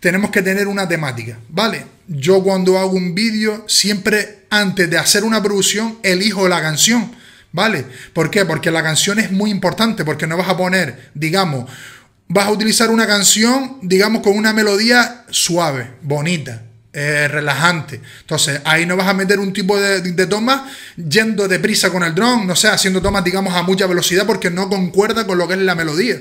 tenemos que tener una temática, ¿vale? Yo cuando hago un vídeo, siempre antes de hacer una producción, elijo la canción, ¿vale? ¿Por qué? Porque la canción es muy importante, porque no vas a poner, digamos, vas a utilizar una canción, digamos, con una melodía suave, bonita, eh, relajante. Entonces, ahí no vas a meter un tipo de, de, toma yendo deprisa con el dron, no sé, haciendo tomas, digamos, a mucha velocidad porque no concuerda con lo que es la melodía.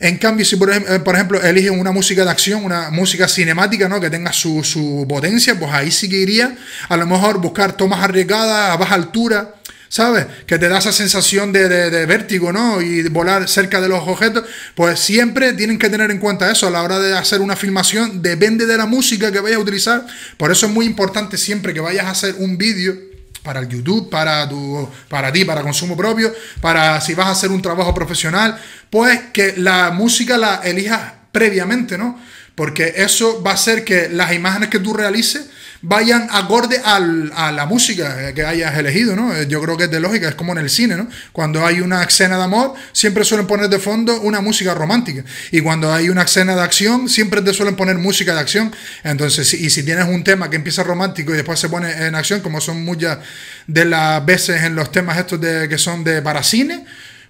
En cambio, si eh, por, ejemplo eligen una música de acción, una música cinemática, ¿no? Que tenga su, potencia, pues ahí sí que iría a lo mejor buscar tomas arriesgadas a baja altura, ¿sabes? Que te da esa sensación de, de, vértigo, ¿no? Y volar cerca de los objetos. Pues siempre tienen que tener en cuenta eso a la hora de hacer una filmación. Depende de la música que vayas a utilizar. Por eso es muy importante siempre que vayas a hacer un vídeo para el YouTube, para, tu, para ti, para consumo propio, para si vas a hacer un trabajo profesional, pues que la música la elijas previamente, ¿no? Porque eso va a hacer que las imágenes que tú realices vayan acorde a la música que hayas elegido, ¿no? Eh, yo creo que es de lógica, es como en el cine, ¿no? Cuando hay una escena de amor, siempre suelen poner de fondo una música romántica. Y cuando hay una escena de acción, siempre te suelen poner música de acción. Entonces, y si tienes un tema que empieza romántico y después se pone en acción, como son muchas de las veces en los temas estos de, que son de para cine,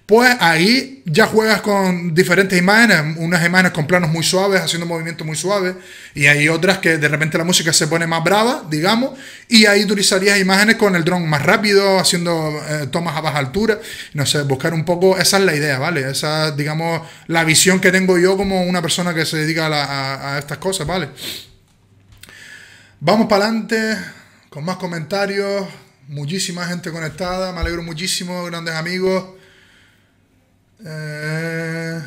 pues ahí ya juegas con diferentes imágenes, unas imágenes con planos muy suaves, haciendo movimientos muy suaves, y hay otras que de repente la música se pone más brava, digamos, y ahí utilizarías imágenes con el drone más rápido, haciendo eh, tomas a baja altura, no sé, buscar un poco, esa es la idea, ¿vale? Esa digamos, la visión que tengo yo como una persona que se dedica a estas cosas, ¿vale? Vamos para adelante con más comentarios, muchísima gente conectada, me alegro muchísimo, grandes amigos. Eh,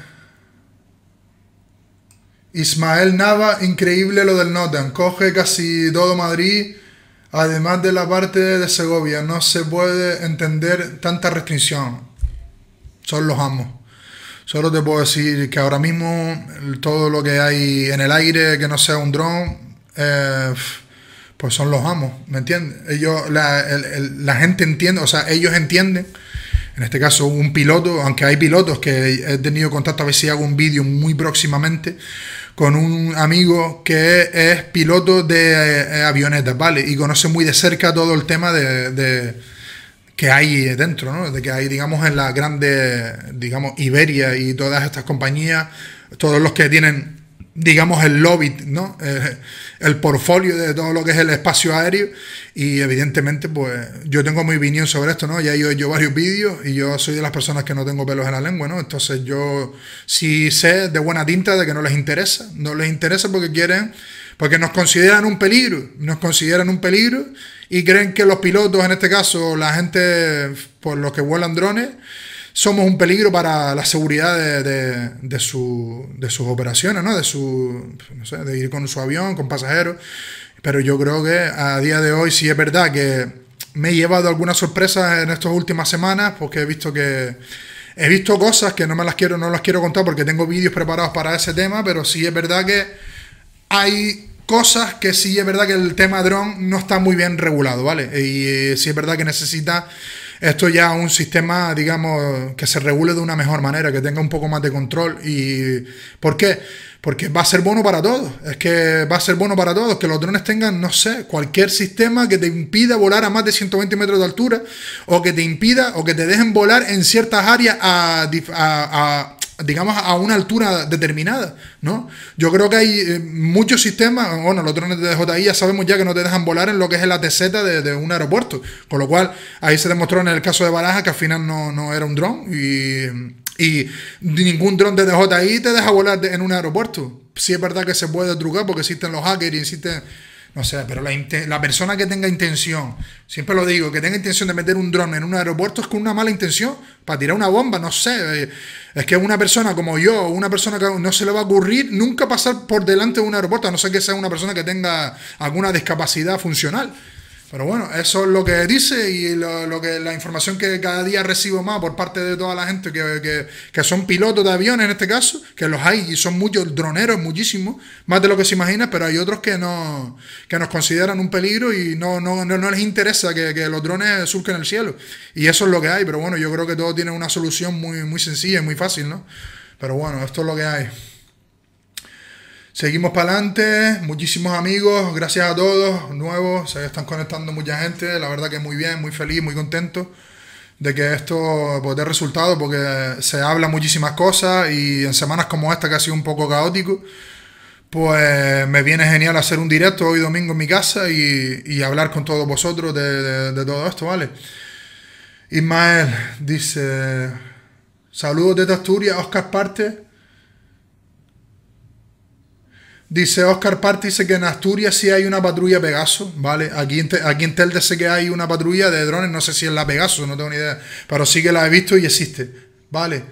Ismael Nava, increíble lo del Notan. Coge casi todo Madrid, además de la parte de Segovia. No se puede entender tanta restricción. Son los amos. Solo te puedo decir que ahora mismo todo lo que hay en el aire que no sea un dron, eh, pues son los amos, ¿me entiendes? Ellos, la, la gente entiende, o sea, ellos entienden en este caso un piloto, aunque hay pilotos que he tenido contacto, a ver si hago un vídeo muy próximamente, con un amigo que es piloto de eh, eh, avionetas, ¿vale? Y conoce muy de cerca todo el tema de, que hay dentro, ¿no? De que hay, digamos, en la grande, digamos, Iberia y todas estas compañías, todos los que tienen digamos, el lobby, ¿no? Eh, el portfolio de todo lo que es el espacio aéreo. Y evidentemente, pues yo tengo mi opinión sobre esto, ¿no? Ya he hecho varios vídeos y yo soy de las personas que no tengo pelos en la lengua, ¿no? Entonces yo sí sé de buena tinta de que no les interesa. No les interesa porque quieren, porque nos consideran un peligro, nos consideran un peligro y creen que los pilotos, en este caso, la gente por los que vuelan drones, somos un peligro para la seguridad de, de, sus operaciones, ¿no? De, su, de ir con su avión, con pasajeros. Pero yo creo que a día de hoy sí es verdad que me he llevado algunas sorpresas en estas últimas semanas porque he visto que... He visto cosas que no me las quiero, no las quiero contar porque tengo vídeos preparados para ese tema, pero sí es verdad que hay cosas que sí es verdad que el tema dron no está muy bien regulado, ¿vale? Y si eh, sí es verdad que necesita esto ya un sistema, digamos, que se regule de una mejor manera, que tenga un poco más de control. ¿Y por qué? Porque va a ser bueno para todos. Es que va a ser bueno para todos. Que los drones tengan, no sé, cualquier sistema que te impida volar a más de 120 metros de altura o que te impida o que te dejen volar en ciertas áreas a, a digamos, a una altura determinada, ¿no? Yo creo que hay eh, muchos sistemas, bueno, los drones de DJI ya sabemos ya que no te dejan volar en lo que es la tz de, un aeropuerto, con lo cual ahí se demostró en el caso de Baraja que al final no, era un dron y, y ningún dron de DJI te deja volar en un aeropuerto. Sí es verdad que se puede trucar porque existen los hackers y existen no sé, pero la, la, persona que tenga intención, siempre lo digo, que tenga intención de meter un dron en un aeropuerto es con una mala intención para tirar una bomba, no sé. Eh, es que una persona como yo, una persona que no se le va a ocurrir nunca pasar por delante de un aeropuerto, a no ser que sea una persona que tenga alguna discapacidad funcional. Pero bueno, eso es lo que dice y lo, que, la información que cada día recibo más por parte de toda la gente que, son pilotos de aviones en este caso, que los hay y son muchos droneros, muchísimos, más de lo que se imagina, pero hay otros que no nos consideran un peligro y no, no, les interesa que, los drones surquen el cielo. Y eso es lo que hay, pero bueno, yo creo que todo tiene una solución muy, muy sencilla y muy fácil, ¿no? Pero bueno, esto es lo que hay. Seguimos para adelante, muchísimos amigos, gracias a todos, nuevos, se están conectando mucha gente, la verdad que muy bien, muy feliz, muy contento de que esto pues, dé resultado porque se habla muchísimas cosas y en semanas como esta que ha sido un poco caótico, pues me viene genial hacer un directo hoy domingo en mi casa y, hablar con todos vosotros de, todo esto, ¿vale? Ismael dice, saludos de Asturias, Oscar Parte. Dice Oscar parte dice que en Asturias sí hay una patrulla Pegaso, ¿vale? Aquí en, aquí en Telde sé que hay una patrulla de drones, no sé si es la Pegaso, no tengo ni idea, pero sí que la he visto y existe, ¿vale?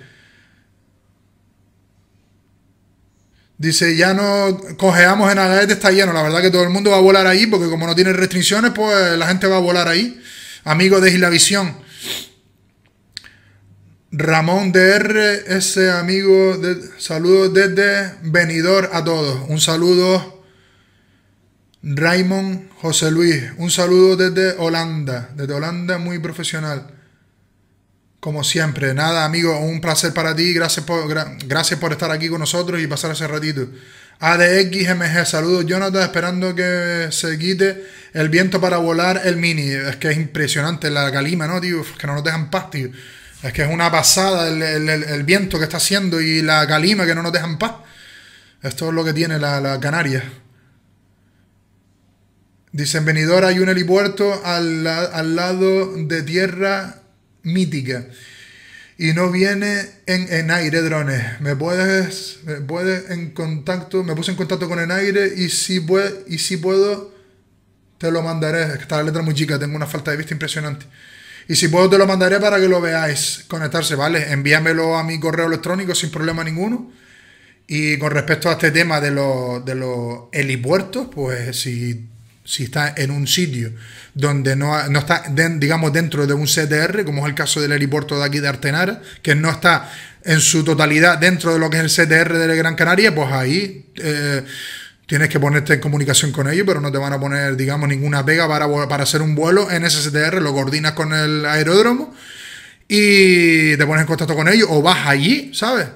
Dice, ya no cojeamos en Agaete, está lleno, la verdad que todo el mundo va a volar ahí, porque como no tiene restricciones, pues la gente va a volar ahí. Amigos de Isla Visión. Ramón DR, ese amigo, de, saludos desde Venidor a todos. Un saludo. Raymond José Luis, un saludo desde Holanda, desde Holanda muy profesional. Como siempre, nada, amigo, un placer para ti. Gracias por, gracias por estar aquí con nosotros y pasar ese ratito. ADXMG, saludos Jonathan, esperando que se quite el viento para volar el mini. Es que es impresionante la calima, ¿no, tío? que no nos dejan paz, tío. Es que es una pasada el, viento que está haciendo y la calima que no nos dejan paz. Esto es lo que tiene la, Canaria. Canarias. Dicen venidora hay un helipuerto al, lado de tierra mítica. Y no viene en, en aire drones. ¿Me puedes, me puedes en contacto? Me puse en contacto con en aire y si, y si puedo, te lo mandaré. Está la letra muy chica, tengo una falta de vista impresionante. Y si puedo, te lo mandaré para que lo veáis conectarse, ¿vale? Envíamelo a mi correo electrónico sin problema ninguno. Y con respecto a este tema de los, helipuertos, pues si, si está en un sitio donde no, no está, digamos, dentro de un CTR, como es el caso del helipuerto de aquí de Artenara, que no está en su totalidad dentro de lo que es el CTR de Gran Canaria, pues ahí eh, tienes que ponerte en comunicación con ellos, pero no te van a poner, digamos, ninguna pega para, hacer un vuelo en SSTR, lo coordinas con el aeródromo y te pones en contacto con ellos o vas allí, ¿sabes?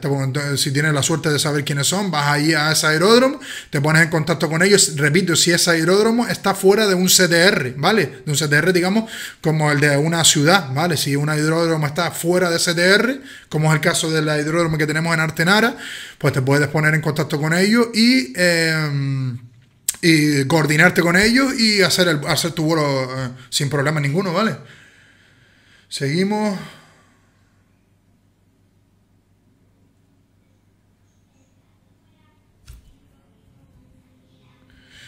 si tienes la suerte de saber quiénes son, vas allí a ese aeródromo, te pones en contacto con ellos. Repito, si ese aeródromo está fuera de un CTR, ¿vale? De un CTR, digamos, como el de una ciudad, ¿vale? Si un aeródromo está fuera de CTR, como es el caso del aeródromo que tenemos en Artenara, pues te puedes poner en contacto con ellos y... Eh, coordinarte con ellos y hacer, hacer tu vuelo eh, sin problema ninguno, ¿vale? Seguimos.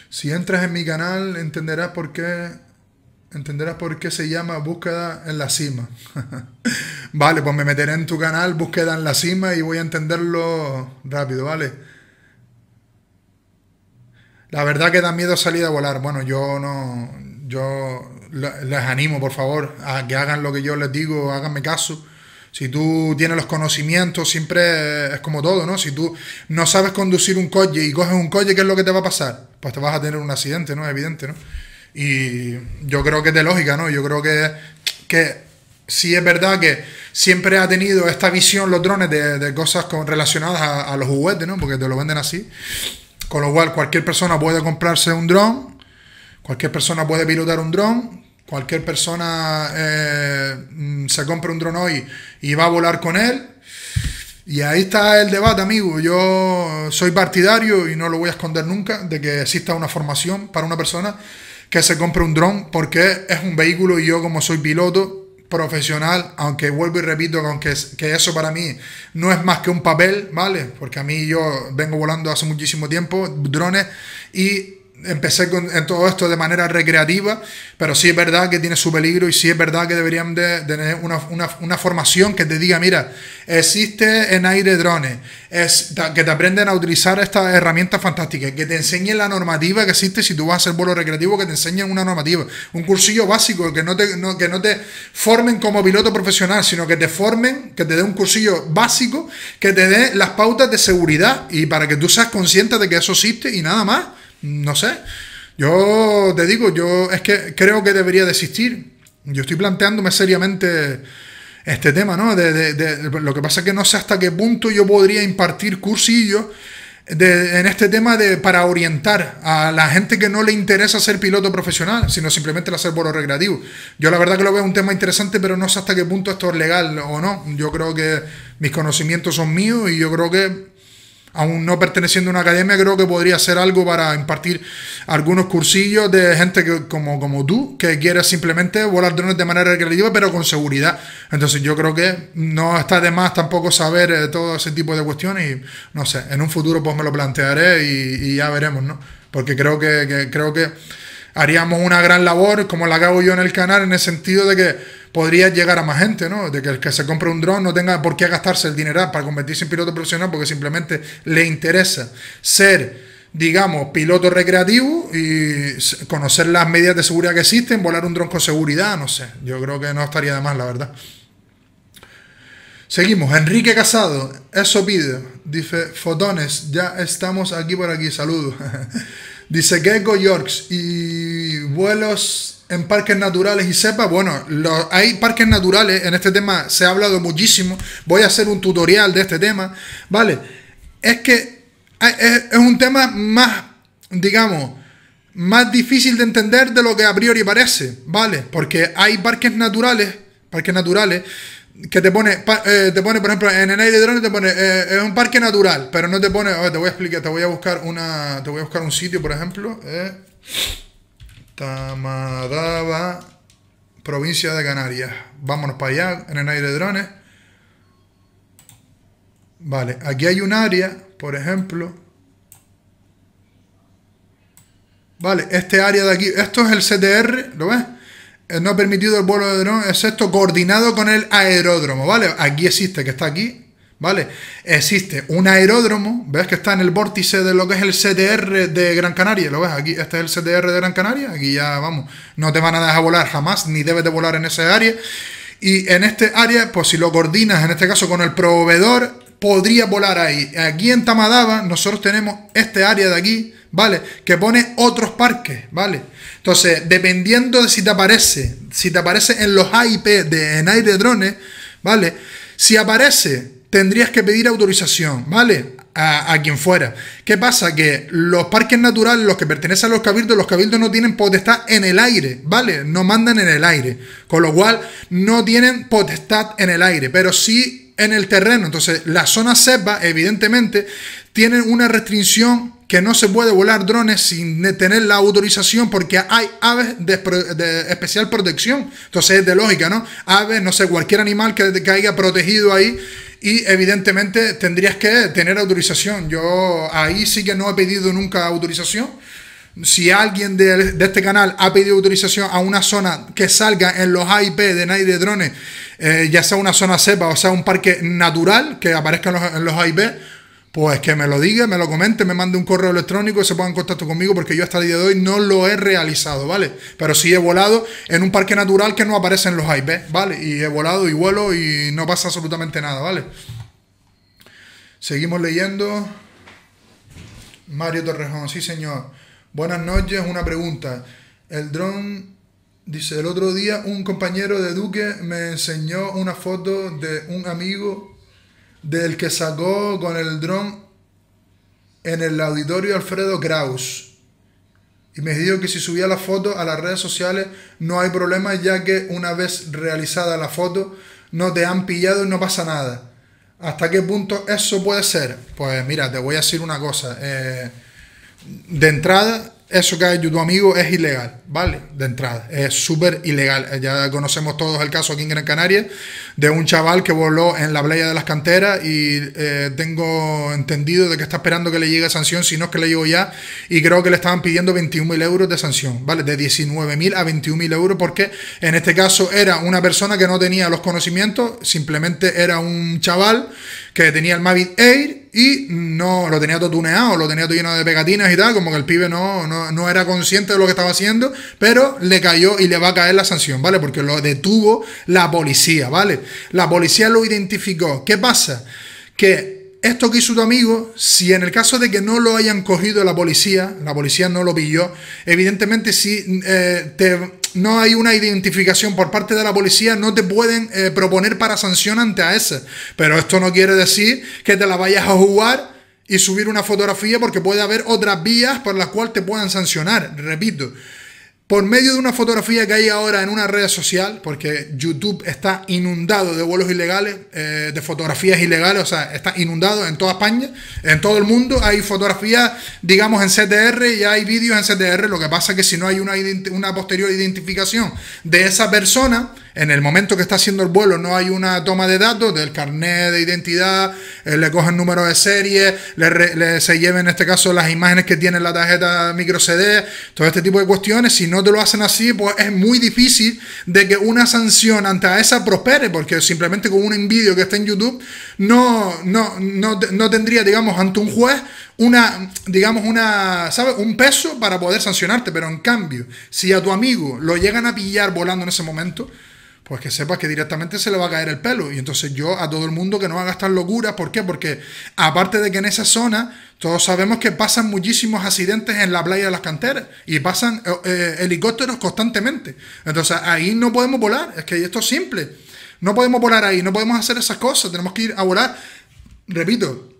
Si entras en mi canal, entenderás por qué, entenderás por qué se llama búsqueda en la cima. vale, pues me meteré en tu canal, búsqueda en la cima, y voy a entenderlo rápido, ¿vale? La verdad que da miedo salir a volar. Bueno, yo no. Yo les animo, por favor, a que hagan lo que yo les digo, háganme caso si tú tienes los conocimientos, siempre es como todo, ¿no? Si tú no sabes conducir un coche y coges un coche, ¿qué es lo que te va a pasar? Pues te vas a tener un accidente, ¿no? Es evidente, ¿no? Y yo creo que es de lógica, ¿no? Yo creo que, que sí es verdad que siempre ha tenido esta visión los drones de, cosas con, relacionadas a, a, los juguetes, ¿no? Porque te lo venden así. Con lo cual, cualquier persona puede comprarse un dron, cualquier persona puede pilotar un dron, cualquier persona eh, mm, se compre un dron hoy y va a volar con él. Y ahí está el debate, amigo. Yo soy partidario y no lo voy a esconder nunca de que exista una formación para una persona que se compre un dron porque es un vehículo y yo como soy piloto profesional, aunque vuelvo y repito aunque que eso para mí no es más que un papel, ¿vale? Porque a mí yo vengo volando hace muchísimo tiempo drones y empecé con, en todo esto de manera recreativa, pero sí es verdad que tiene su peligro y sí es verdad que deberían de, tener una, formación que te diga, mira, existe en aire drones, es, que te aprenden a utilizar estas herramientas fantásticas, que te enseñen la normativa que existe si tú vas a hacer vuelo recreativo, que te enseñen una normativa, un cursillo básico, que no te, que no te formen como piloto profesional, sino que te formen, que te dé un cursillo básico, que te dé las pautas de seguridad y para que tú seas consciente de que eso existe y nada más no sé. Yo te digo, yo es que creo que debería desistir. Yo estoy planteándome seriamente este tema, ¿no? De, lo que pasa es que no sé hasta qué punto yo podría impartir cursillos en este tema de, para orientar a la gente que no le interesa ser piloto profesional, sino simplemente hacer vuelo recreativo. Yo la verdad que lo veo un tema interesante, pero no sé hasta qué punto esto es legal o no. Yo creo que mis conocimientos son míos y yo creo que aún no perteneciendo a una academia, creo que podría ser algo para impartir algunos cursillos de gente que, como, como tú, que quiere simplemente volar drones de manera recreativa, pero con seguridad. Entonces yo creo que no está de más tampoco saber eh, todo ese tipo de cuestiones y no sé, en un futuro pues me lo plantearé y, ya veremos, ¿no? Porque creo que, que, creo que haríamos una gran labor, como la hago yo en el canal, en el sentido de que podría llegar a más gente, ¿no? De que el que se compre un dron no tenga por qué gastarse el dinero para convertirse en piloto profesional porque simplemente le interesa ser digamos, piloto recreativo y conocer las medidas de seguridad que existen, volar un dron con seguridad, no sé. Yo creo que no estaría de más, la verdad. Seguimos. Enrique Casado, eso pide. Dice, fotones, ya estamos aquí por aquí, saludos. Dice Gecko Yorks y vuelos en parques naturales y sepa, bueno, hay parques naturales, en este tema se ha hablado muchísimo, voy a hacer un tutorial de este tema, ¿vale? Es que es, un tema más, digamos, más difícil de entender de lo que a priori parece, ¿vale? Porque hay parques naturales, parques naturales, que te pone, eh, te pone, por ejemplo, en el aire de drones te pone, eh, es un parque natural, pero no te pone, te voy a explicar, te voy a buscar una, te voy a buscar un sitio, por ejemplo, eh, Tamadaba, provincia de Canarias. Vámonos para allá, en el aire de drones. Vale, aquí hay un área, por ejemplo. Vale, este área de aquí, esto es el CTR, ¿lo ves? Eh, no ha permitido el vuelo de Es excepto coordinado con el aeródromo, ¿vale? Aquí existe, que está aquí. ¿Vale? Existe un aeródromo, ¿ves? Que está en el vórtice de lo que es el CTR de Gran Canaria, ¿lo ves? Aquí, este es el CTR de Gran Canaria, aquí ya, vamos, no te van a dejar volar jamás, ni debes de volar en esa área. Y en este área, pues si lo coordinas, en este caso con el proveedor, podría volar ahí. Aquí en Tamadaba, nosotros tenemos este área de aquí, ¿vale? Que pone otros parques, ¿vale? Entonces, dependiendo de si te aparece, si te aparece en los AIP de en aire drones, ¿vale? Si aparece tendrías que pedir autorización, ¿vale? A, quien fuera. ¿Qué pasa? Que los parques naturales, los que pertenecen a los cabildos, los cabildos no tienen potestad en el aire, ¿vale? No mandan en el aire. Con lo cual, no tienen potestad en el aire, pero sí en el terreno. Entonces, la zona sepa, evidentemente, tienen una restricción que no se puede volar drones sin tener la autorización porque hay aves de, especial protección. Entonces es de lógica, ¿no? Aves, no sé, cualquier animal que te caiga protegido ahí y evidentemente tendrías que tener autorización. Yo ahí sí que no he pedido nunca autorización. Si alguien de, este canal ha pedido autorización a una zona que salga en los AIP de nadie de drones, eh, ya sea una zona cepa o sea un parque natural que aparezca en los, en los AIP, pues que me lo diga, me lo comente, me mande un correo electrónico y se ponga en contacto conmigo porque yo hasta el día de hoy no lo he realizado, ¿vale? Pero sí he volado en un parque natural que no aparece en los hypes, ¿vale? Y he volado y vuelo y no pasa absolutamente nada, ¿vale? Seguimos leyendo. Mario Torrejón, sí señor. Buenas noches, una pregunta. El dron dice, el otro día un compañero de Duque me enseñó una foto de un amigo del que sacó con el dron en el auditorio Alfredo Graus Y me dijo que si subía la foto a las redes sociales no hay problema ya que una vez realizada la foto no te han pillado y no pasa nada. ¿Hasta qué punto eso puede ser? Pues mira, te voy a decir una cosa. Eh, de entrada, eso que hecho tu Amigo es ilegal, ¿vale? De entrada, es súper ilegal. Ya conocemos todos el caso aquí en Gran Canaria de un chaval que voló en la playa de las canteras y eh, tengo entendido de que está esperando que le llegue sanción, si no es que le llegó ya, y creo que le estaban pidiendo 21.000 euros de sanción, ¿vale? De 19.000 a 21.000 euros porque en este caso era una persona que no tenía los conocimientos, simplemente era un chaval que tenía el Mavic Air y no lo tenía todo tuneado, lo tenía todo lleno de pegatinas y tal, como que el pibe no, no, no, era consciente de lo que estaba haciendo, pero le cayó y le va a caer la sanción, ¿vale? Porque lo detuvo la policía, ¿vale? La policía lo identificó. ¿Qué pasa? Que esto que hizo tu amigo, si en el caso de que no lo hayan cogido la policía, la policía no lo pilló, evidentemente si eh, no hay una identificación por parte de la policía, no te pueden eh, proponer para sanción ante a ese. Pero esto no quiere decir que te la vayas a jugar y subir una fotografía porque puede haber otras vías por las cuales te puedan sancionar, repito por medio de una fotografía que hay ahora en una red social, porque YouTube está inundado de vuelos ilegales, eh, de fotografías ilegales, o sea, está inundado en toda España, en todo el mundo. Hay fotografías, digamos, en CTR y hay vídeos en CTR. Lo que pasa es que si no hay una posterior identificación de esa persona, en el momento que está haciendo el vuelo no hay una toma de datos del carnet de identidad, eh, le cogen número de serie, le, se lleven en este caso las imágenes que tiene la tarjeta micro CD, todo este tipo de cuestiones. Si no te lo hacen así, pues es muy difícil de que una sanción ante esa prospere, porque simplemente con un envidio que está en YouTube no, no, tendría, digamos, ante un juez una, digamos, una, ¿sabes? Un peso para poder sancionarte, pero en cambio, si a tu amigo lo llegan a pillar volando en ese momento, pues que sepas que directamente se le va a caer el pelo. Y entonces yo a todo el mundo que no haga estas locuras, ¿por qué? Porque aparte de que en esa zona todos sabemos que pasan muchísimos accidentes en la playa de las canteras y pasan eh, eh, helicópteros constantemente. Entonces ahí no podemos volar, es que esto es simple. No podemos volar ahí, no podemos hacer esas cosas, tenemos que ir a volar. Repito,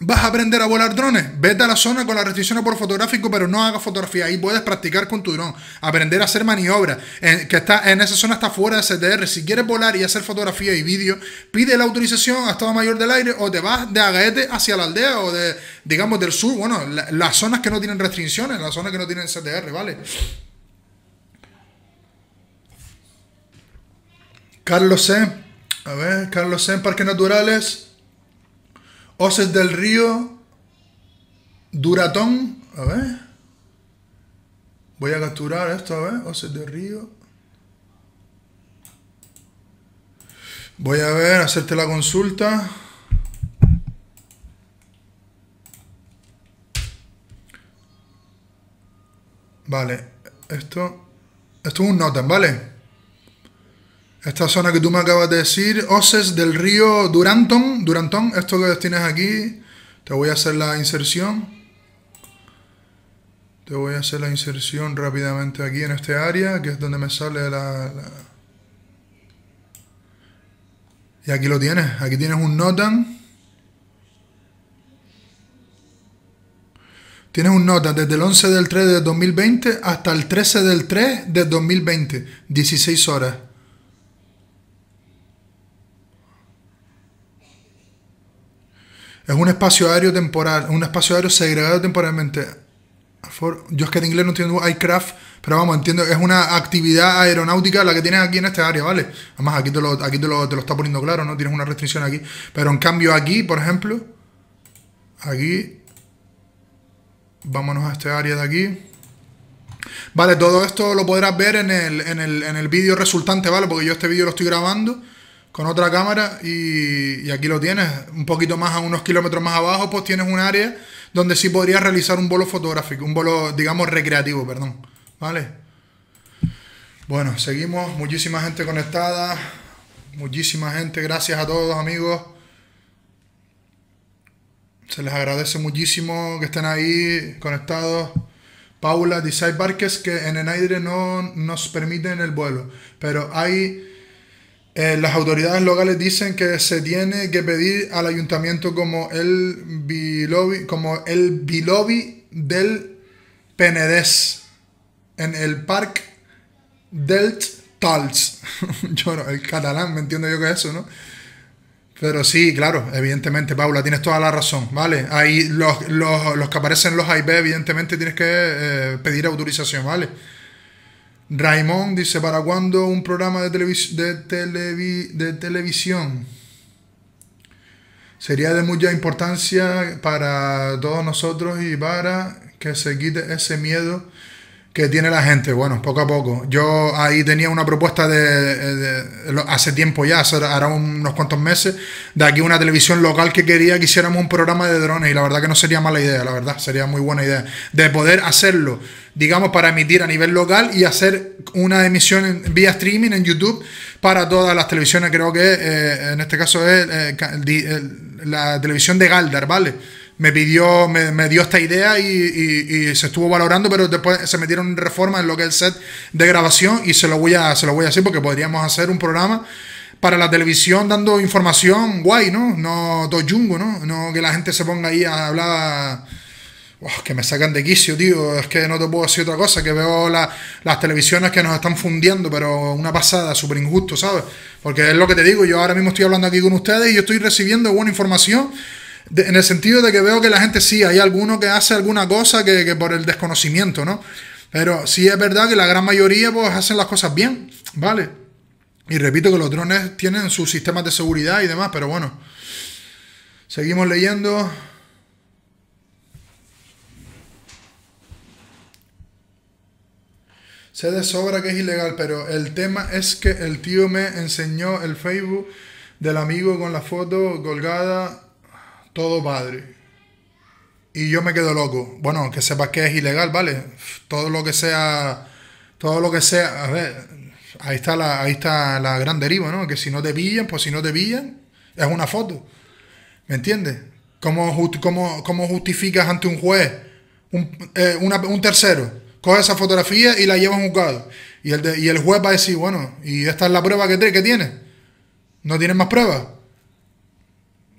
¿Vas a aprender a volar drones? Vete a la zona con las restricciones por fotográfico, pero no hagas fotografía. Ahí puedes practicar con tu dron. Aprender a hacer maniobras. En, que está, en esa zona está fuera de CTR Si quieres volar y hacer fotografía y vídeo, pide la autorización a Estado Mayor del Aire o te vas de Agaete hacia la aldea o de, digamos, del sur. Bueno, las zonas que no tienen restricciones, las zonas que no tienen CTR, ¿vale? Carlos C. A ver, Carlos C. en Parques Naturales. Oces del Río, Duratón, a ver. Voy a capturar esto, a ver, Oces del Río. Voy a ver, hacerte la consulta. Vale, esto, esto es un Noten, ¿vale? Esta zona que tú me acabas de decir, Oces del río Duranton. Duranton, esto que tienes aquí. Te voy a hacer la inserción. Te voy a hacer la inserción rápidamente aquí en este área, que es donde me sale la... Y aquí lo tienes. Aquí tienes un notan. Tienes un nota desde el 11 del 3 de 2020 hasta el 13 del 3 de 2020. 16 horas. Es un espacio aéreo temporal, un espacio aéreo segregado temporalmente. yo es que en inglés no entiendo aircraft, pero vamos, entiendo es una actividad aeronáutica la que tienes aquí en este área, ¿vale? Además, aquí te lo, aquí lo, te lo está poniendo claro, ¿no? Tienes una restricción aquí. Pero en cambio aquí, por ejemplo, aquí, vámonos a este área de aquí. Vale, todo esto lo podrás ver en el, en el, en el vídeo resultante, ¿vale? Porque yo este vídeo lo estoy grabando con otra cámara y, aquí lo tienes. Un poquito más, a unos kilómetros más abajo, pues tienes un área donde sí podrías realizar un bolo fotográfico, un bolo, digamos, recreativo, perdón. ¿Vale? Bueno, seguimos. Muchísima gente conectada. Muchísima gente. Gracias a todos, amigos. Se les agradece muchísimo que estén ahí conectados. Paula, Design Parques, que en el aire no nos permiten el vuelo, pero hay eh, las autoridades locales dicen que se tiene que pedir al ayuntamiento como el bilobi, como el del Penedés en el Parque del Tals. yo no, el catalán, me entiendo yo que es eso, ¿no? Pero sí, claro, evidentemente, Paula, tienes toda la razón, ¿vale? Ahí los, que aparecen los IP, evidentemente tienes que eh, pedir autorización, ¿vale? Raimond dice, ¿para cuándo un programa de, de, televisión? Sería de mucha importancia para todos nosotros y para que se quite ese miedo que tiene la gente. Bueno, poco a poco. Yo ahí tenía una propuesta de, hace tiempo ya, hace, unos cuantos meses, de aquí una televisión local que quería que hiciéramos un programa de drones y la verdad que no sería mala idea, la verdad, sería muy buena idea de poder hacerlo digamos, para emitir a nivel local y hacer una emisión vía streaming en YouTube para todas las televisiones, creo que eh, en este caso es eh, la televisión de Galdar, ¿vale? Me pidió, me, dio esta idea y, se estuvo valorando, pero después se metieron reformas en lo que es el set de grabación y se lo voy a, se lo voy a decir porque podríamos hacer un programa para la televisión dando información guay, ¿no? No dos jungo ¿no? No que la gente se ponga ahí a hablar que me sacan de quicio, tío. Es que no te puedo decir otra cosa, que veo las televisiones que nos están fundiendo, pero una pasada, súper injusto, ¿sabes? Porque es lo que te digo, yo ahora mismo estoy hablando aquí con ustedes y yo estoy recibiendo buena información. en el sentido de que veo que la gente sí, hay alguno que hace alguna cosa que, que por el desconocimiento, ¿no? Pero sí es verdad que la gran mayoría pues hacen las cosas bien, ¿vale? Y repito que los drones tienen sus sistemas de seguridad y demás, pero bueno. Seguimos leyendo. Sé de sobra que es ilegal, pero el tema es que el tío me enseñó el Facebook del amigo con la foto colgada, todo padre. Y yo me quedo loco. Bueno, que sepas que es ilegal, ¿vale? Todo lo que sea, todo lo que sea, a ver, ahí está la, ahí está la gran deriva, ¿no? Que si no te pillan, pues si no te pillan, es una foto. ¿Me entiendes? ¿Cómo, cómo, cómo justificas ante un juez, un, eh, un tercero? coge esa fotografía y la lleva a un juzgado. Y el, juez va a decir, bueno, y esta es la prueba que, te, tiene. No tiene más pruebas.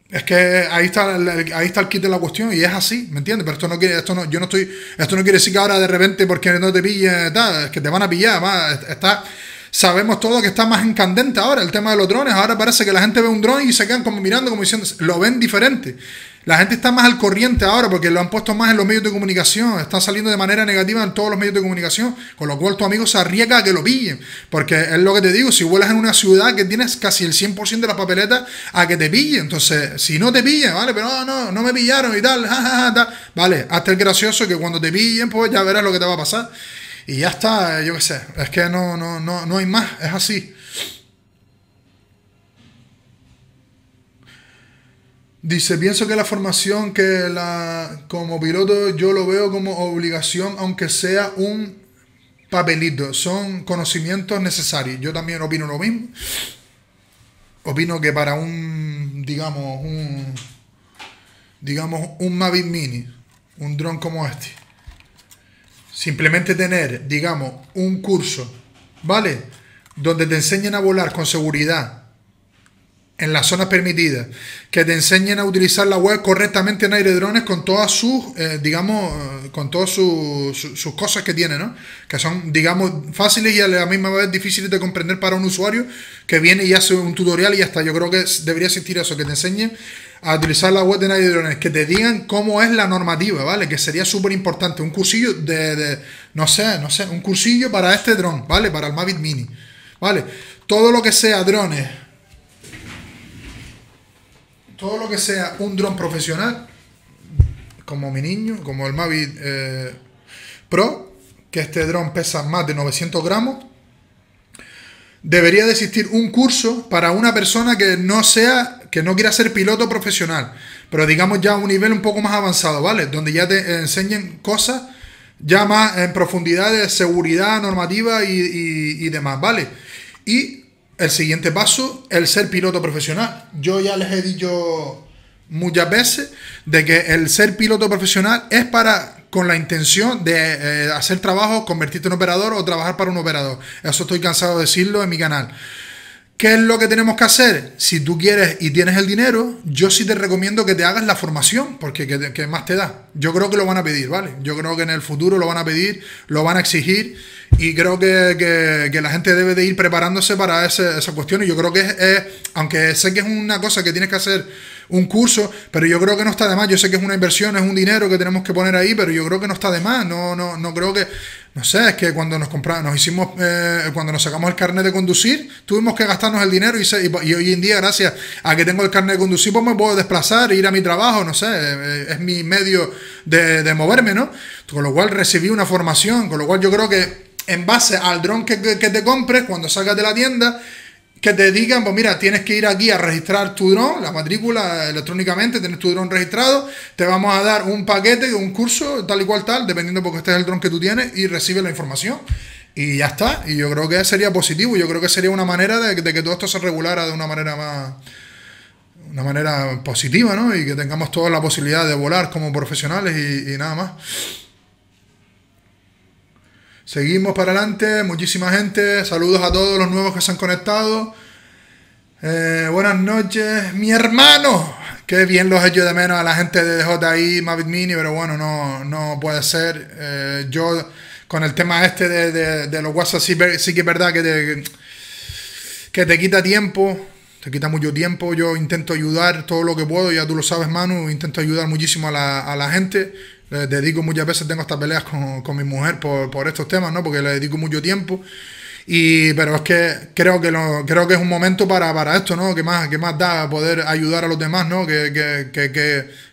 Es que ahí está, ahí está el kit de la cuestión y es así, ¿me entiendes? Pero esto no quiere, esto no, yo no estoy, esto no quiere decir que ahora de repente porque no te pillen, que te van a pillar, está, sabemos todo que está más en ahora el tema de los drones, ahora parece que la gente ve un dron y se quedan como mirando, como diciendo, lo ven diferente. La gente está más al corriente ahora porque lo han puesto más en los medios de comunicación. Está saliendo de manera negativa en todos los medios de comunicación. Con lo cual tu amigo se arriesga a que lo pillen. Porque es lo que te digo, si vuelas en una ciudad que tienes casi el 100% de las papeletas a que te pillen. Entonces, si no te pillen, ¿vale? Pero no, no, no me pillaron y tal. Ja, tal. Vale, hasta el gracioso que cuando te pillen, pues ya verás lo que te va a pasar. Y ya está, yo qué sé. Es que no, no, no, no hay más. Es así. Dice, pienso que la formación que la como piloto yo lo veo como obligación, aunque sea un papelito, son conocimientos necesarios. Yo también opino lo mismo. Opino que para un, digamos, un, digamos, un Mavic Mini, un dron como este, simplemente tener, digamos, un curso, ¿vale? Donde te enseñen a volar con seguridad, en las zonas permitidas, que te enseñen a utilizar la web correctamente en drones con todas sus, eh, digamos, eh, con todas sus, cosas que tiene, ¿no? Que son, digamos, fáciles y a la misma vez difíciles de comprender para un usuario que viene y hace un tutorial y hasta yo creo que debería existir eso, que te enseñen a utilizar la web de drones que te digan cómo es la normativa, ¿vale? Que sería súper importante, un cursillo de, no sé, no sé, un cursillo para este dron, ¿vale? Para el Mavic Mini, ¿vale? Todo lo que sea drones, todo lo que sea un dron profesional, como mi niño, como el Mavic eh, Pro, que este dron pesa más de 900 gramos, debería de existir un curso para una persona que no sea, que no quiera ser piloto profesional, pero digamos ya a un nivel un poco más avanzado, ¿vale? Donde ya te enseñen cosas ya más en profundidad de seguridad normativa y, y demás, ¿vale? Y el siguiente paso, el ser piloto profesional. Yo ya les he dicho muchas veces de que el ser piloto profesional es para con la intención de eh, hacer trabajo, convertirte en operador o trabajar para un operador. Eso estoy cansado de decirlo en mi canal. ¿Qué es lo que tenemos que hacer? Si tú quieres y tienes el dinero, yo sí te recomiendo que te hagas la formación, porque ¿qué más te da? Yo creo que lo van a pedir, ¿vale? Yo creo que en el futuro lo van a pedir, lo van a exigir y creo que, la gente debe de ir preparándose para esa cuestión. Y yo creo que es, aunque sé que es una cosa que tienes que hacer un curso, pero yo creo que no está de más. Yo sé que es una inversión, es un dinero que tenemos que poner ahí, pero yo creo que no está de más. No, no, no creo que no sé, es que cuando nos compramos, hicimos, eh, cuando nos sacamos el carnet de conducir, tuvimos que gastarnos el dinero y, hoy en día, gracias a que tengo el carnet de conducir, pues me puedo desplazar, e ir a mi trabajo, no sé, eh, eh, es mi medio de, moverme, ¿no? Con lo cual recibí una formación, con lo cual yo creo que en base al dron que, que te compres, cuando salgas de la tienda, que te digan, pues mira, tienes que ir aquí a registrar tu dron, la matrícula electrónicamente, tienes tu dron registrado, te vamos a dar un paquete, de un curso, tal y cual tal, dependiendo porque este es el dron que tú tienes y recibe la información. Y ya está, y yo creo que sería positivo, yo creo que sería una manera de, que todo esto se regulara de una manera más una manera positiva, ¿no? Y que tengamos toda la posibilidad de volar como profesionales y nada más. Seguimos para adelante, muchísima gente, saludos a todos los nuevos que se han conectado. Eh, buenas noches, mi hermano. Qué bien los echo de menos a la gente de JI, Mavic Mini, pero bueno, no, puede ser. Eh, yo con el tema este de, los WhatsApp sí, sí, que es verdad que te, que te quita tiempo, te quita mucho tiempo. Yo intento ayudar todo lo que puedo, ya tú lo sabes, Manu, intento ayudar muchísimo a la gente. Eh, dedico muchas veces, tengo estas peleas con, con mi mujer por, estos temas, ¿no? Porque le dedico mucho tiempo. Y, pero es que creo que creo que es un momento para, esto, ¿no? Que más, que más da poder ayudar a los demás, ¿no? Que,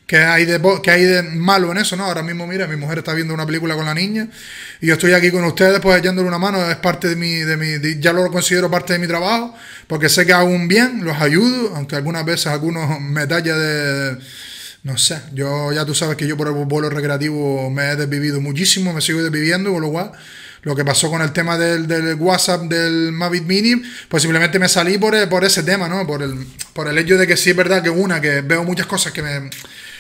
que, hay de, que hay de malo en eso, ¿no? Ahora mismo, mira, mi mujer está viendo una película con la niña y yo estoy aquí con ustedes, pues echándole una mano, es parte de mi, de mi ya lo considero parte de mi trabajo, porque sé que hago un bien, los ayudo, aunque algunas veces algunos me talla de no sé, yo ya tú sabes que yo por el vuelo recreativo me he desvivido muchísimo, me sigo desviviendo, con lo cual lo que pasó con el tema del, del WhatsApp del Mavic Mini, pues simplemente me salí por, ese tema, ¿no? Por el, por el hecho de que sí es verdad que una, que veo muchas cosas que me,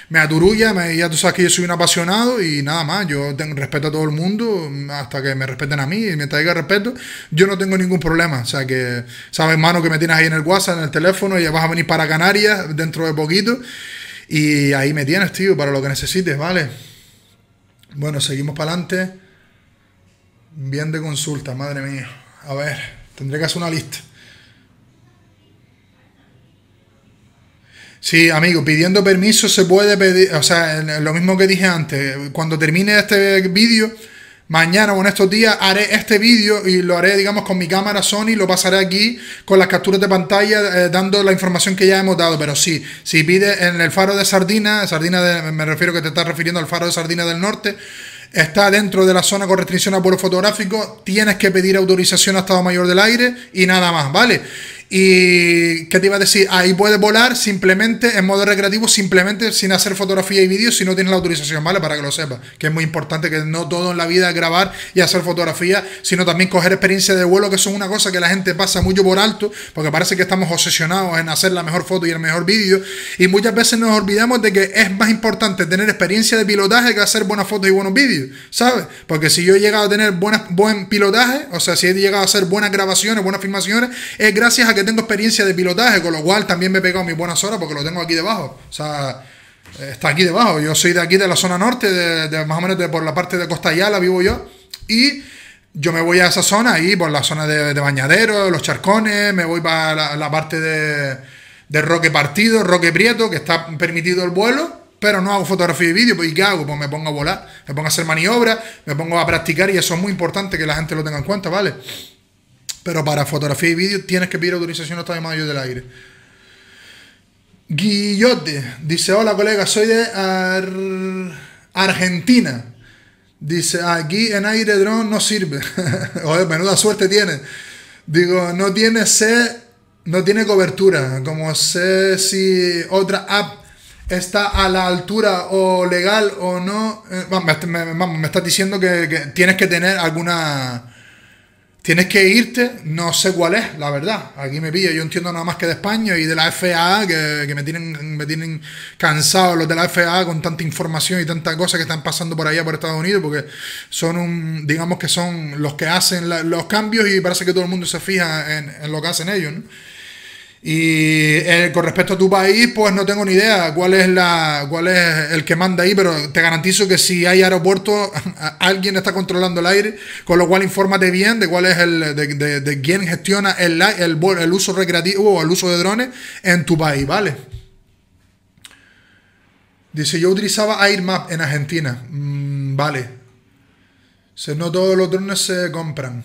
me aturulla, me, ya tú sabes que yo soy un apasionado y nada más, yo tengo respeto a todo el mundo hasta que me respeten a mí y mientras diga respeto, yo no tengo ningún problema, o sea que, sabes, hermano, que me tienes ahí en el WhatsApp, en el teléfono y vas a venir para Canarias dentro de poquito. Y ahí me tienes, tío, para lo que necesites, ¿vale? Bueno, seguimos para adelante. Bien de consulta, madre mía. A ver, tendré que hacer una lista. Sí, amigo, pidiendo permiso se puede pedir, o sea, lo mismo que dije antes, cuando termine este vídeo mañana o en estos días haré este vídeo y lo haré, digamos, con mi cámara Sony, lo pasaré aquí con las capturas de pantalla eh, dando la información que ya hemos dado, pero sí, si pide en el faro de sardina, sardina me refiero que te estás refiriendo al faro de sardina del norte, está dentro de la zona con restricción a vuelo fotográfico, tienes que pedir autorización a Estado Mayor del Aire y nada más, ¿vale? ¿Y qué te iba a decir? Ahí puedes volar simplemente en modo recreativo, simplemente sin hacer fotografía y vídeo si no tienes la autorización, ¿vale? Para que lo sepas. Que es muy importante que no todo en la vida es grabar y hacer fotografía, sino también coger experiencia de vuelo, que es una cosa que la gente pasa mucho por alto, porque parece que estamos obsesionados en hacer la mejor foto y el mejor vídeo. Y muchas veces nos olvidamos de que es más importante tener experiencia de pilotaje que hacer buenas fotos y buenos vídeos, ¿sabes? Porque si yo he llegado a tener buenas, buen pilotaje, o sea, si he llegado a hacer buenas grabaciones, buenas filmaciones, es gracias a que tengo experiencia de pilotaje, con lo cual también me he pegado mis buenas horas porque lo tengo aquí debajo. O sea, eh, está aquí debajo. Yo soy de aquí, de la zona norte, de, más o menos de, por la parte de Costa Yala vivo yo. Y yo me voy a esa zona ahí, por la zona de, Bañadero, los charcones, me voy para la, parte de, Roque Partido, Roque Prieto, que está permitido el vuelo. Pero no hago fotografía y vídeo, pues ¿y qué hago? Pues me pongo a volar, me pongo a hacer maniobras, me pongo a practicar y eso es muy importante que la gente lo tenga en cuenta, ¿vale? Pero para fotografía y vídeo tienes que pedir autorización hasta de mayo del aire. Guillote dice: Hola, colega, soy de Argentina. Dice: Aquí en aire drone no sirve. Oye, menuda suerte tiene. Digo, no tiene sed. no tiene cobertura. Como sé si otra app está a la altura o legal o no. Eh, me, estás diciendo que tienes que tener alguna Tienes que irte, no sé cuál es, la verdad. Aquí me pillo, yo entiendo nada más que de España y de la FAA, que, me tienen me tienen cansados los de la FAA con tanta información y tanta cosa que están pasando por allá, por Estados Unidos, porque son un, digamos que son los que hacen los cambios y parece que todo el mundo se fija en, en lo que hacen ellos, ¿no? Y eh, con respecto a tu país, pues no tengo ni idea cuál es, la, cuál es el que manda ahí, pero te garantizo que si hay aeropuerto, alguien está controlando el aire, con lo cual infórmate bien de cuál es el, de, quién gestiona el, el, uso recreativo o el uso de drones en tu país, ¿vale? Dice, yo utilizaba AirMap en Argentina. Mm, vale. Se no todos los drones se compran.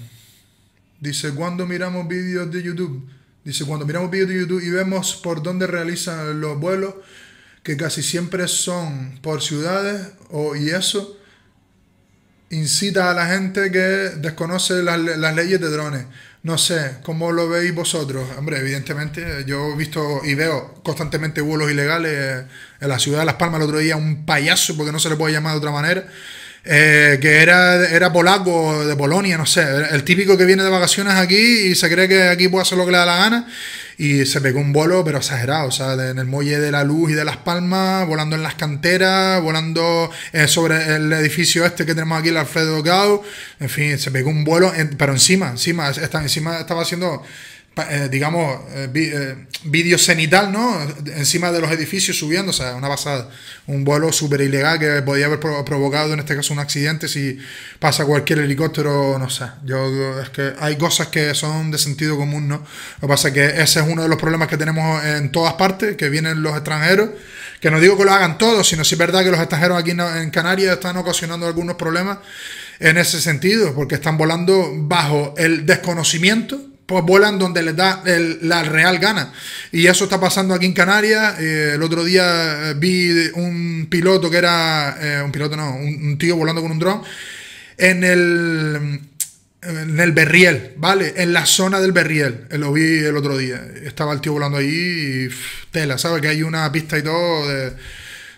Dice, ¿cuándo miramos vídeos de YouTube? Dice, cuando miramos vídeos de YouTube y vemos por dónde realizan los vuelos, que casi siempre son por ciudades o, y eso incita a la gente que desconoce las, las leyes de drones. No sé, ¿cómo lo veis vosotros? Hombre, evidentemente, yo he visto y veo constantemente vuelos ilegales en la ciudad de Las Palmas el otro día, un payaso, porque no se le puede llamar de otra manera. Eh, que era, era polaco de Polonia, no sé, el típico que viene de vacaciones aquí y se cree que aquí puede hacer lo que le da la gana y se pegó un vuelo, pero exagerado, o sea, en el muelle de la luz y de las palmas, volando en las canteras, volando eh, sobre el edificio este que tenemos aquí, el Alfredo Gau, en fin, se pegó un vuelo, pero encima, encima, encima estaba haciendo... Eh, digamos, eh, eh, vídeo cenital, ¿no? Encima de los edificios subiendo, o sea, una pasada. Un vuelo súper ilegal que podría haber provocado en este caso un accidente si pasa cualquier helicóptero, no sé. Yo, es que hay cosas que son de sentido común, ¿no? Lo que pasa es que ese es uno de los problemas que tenemos en todas partes, que vienen los extranjeros. Que no digo que lo hagan todos, sino si es verdad que los extranjeros aquí en Canarias están ocasionando algunos problemas en ese sentido, porque están volando bajo el desconocimiento pues vuelan donde les da la real gana. Y eso está pasando aquí en Canarias. Eh, el otro día eh, vi un piloto que era, eh, un piloto no, un, tío volando con un dron en el, en el Berriel, ¿vale? En la zona del Berriel. Lo vi el otro día. Estaba el tío volando ahí y tela, ¿sabes? Que hay una pista y todo de,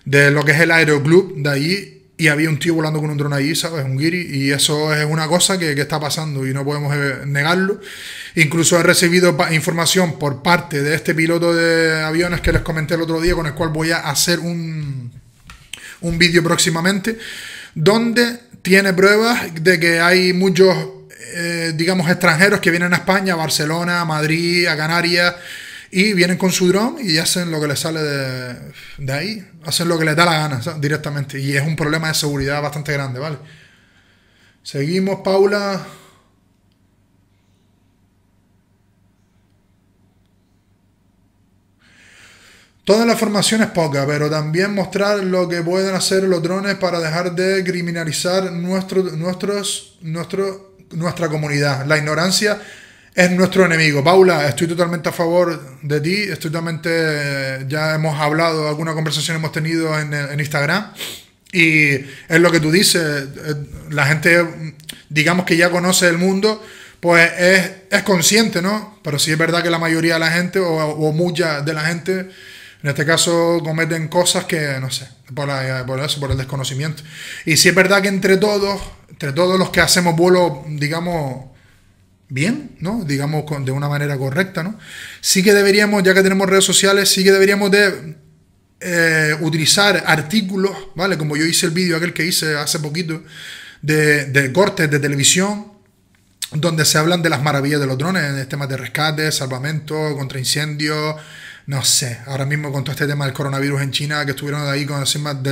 de lo que es el aeroclub de allí y había un tío volando con un dron allí, ¿sabes? Un Giri. y eso es una cosa que, está pasando y no podemos eh, negarlo. Incluso he recibido información por parte de este piloto de aviones que les comenté el otro día, con el cual voy a hacer un, un vídeo próximamente, donde tiene pruebas de que hay muchos, eh, digamos, extranjeros que vienen a España, a Barcelona, a Madrid, a Canarias y vienen con su dron y hacen lo que les sale de, ahí. Hacen lo que les da la gana directamente. Y es un problema de seguridad bastante grande, ¿vale? Seguimos, Paula. Toda la formación es poca, pero también mostrar lo que pueden hacer los drones para dejar de criminalizar nuestro, nuestros, nuestro, nuestra comunidad. La ignorancia es nuestro enemigo. Paula, estoy totalmente a favor de ti, estoy totalmente, ya hemos hablado, alguna conversación hemos tenido en, Instagram. Y es lo que tú dices, eh, la gente, digamos que ya conoce el mundo, pues es, es consciente, ¿no? Pero sí es verdad que la mayoría de la gente, o, mucha de la gente, en este caso cometen cosas que, no sé, por, por, eso, por el desconocimiento. Y sí es verdad que entre todos, entre todos los que hacemos vuelo, digamos, bien, ¿no? Digamos con, de una manera correcta, ¿no? Sí que deberíamos, ya que tenemos redes sociales, sí que deberíamos de eh, utilizar artículos, ¿vale? Como yo hice el vídeo aquel que hice hace poquito de, cortes de televisión, donde se hablan de las maravillas de los drones, en temas de rescate, salvamento, contra incendios, no sé, ahora mismo con todo este tema del coronavirus en China, que estuvieron ahí con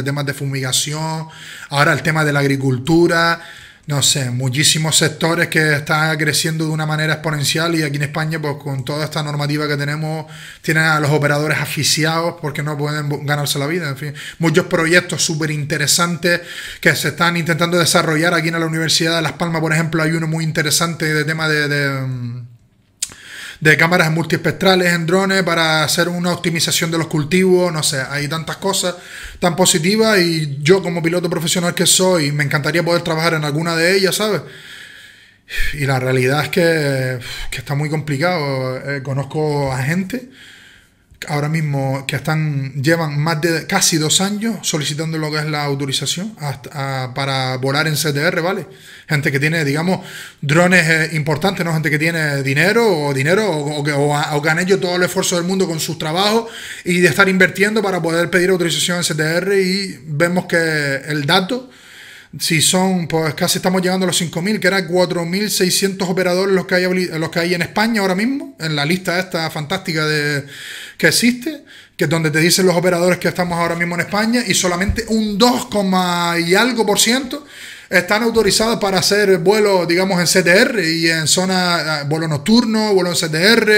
temas de fumigación, ahora el tema de la agricultura, no sé, muchísimos sectores que están creciendo de una manera exponencial y aquí en España, pues con toda esta normativa que tenemos, tienen a los operadores asfixiados porque no pueden ganarse la vida. En fin, muchos proyectos súper interesantes que se están intentando desarrollar aquí en la Universidad de Las Palmas, por ejemplo, hay uno muy interesante de tema de, de mm, de cámaras multiespectrales en drones para hacer una optimización de los cultivos, no sé, hay tantas cosas tan positivas y yo como piloto profesional que soy, me encantaría poder trabajar en alguna de ellas, ¿sabes? Y la realidad es que, está muy complicado. Eh, conozco a gente ahora mismo que están llevan más de casi dos años solicitando lo que es la autorización hasta, para volar en CTR, ¿vale? Gente que tiene, digamos, drones eh, importantes, ¿no? Gente que tiene dinero o dinero o, que, todo el esfuerzo del mundo con sus trabajos y de estar invirtiendo para poder pedir autorización en CTR y vemos que el dato si son, pues casi estamos llegando a los 5.000, que eran 4.600 operadores los que, hay, los que hay en España ahora mismo, en la lista esta fantástica de, que existe, que es donde te dicen los operadores que estamos ahora mismo en España, y solamente un 2, y algo por ciento están autorizados para hacer vuelos, digamos, en CTR y en zona, eh, vuelo nocturno, vuelo en CTR,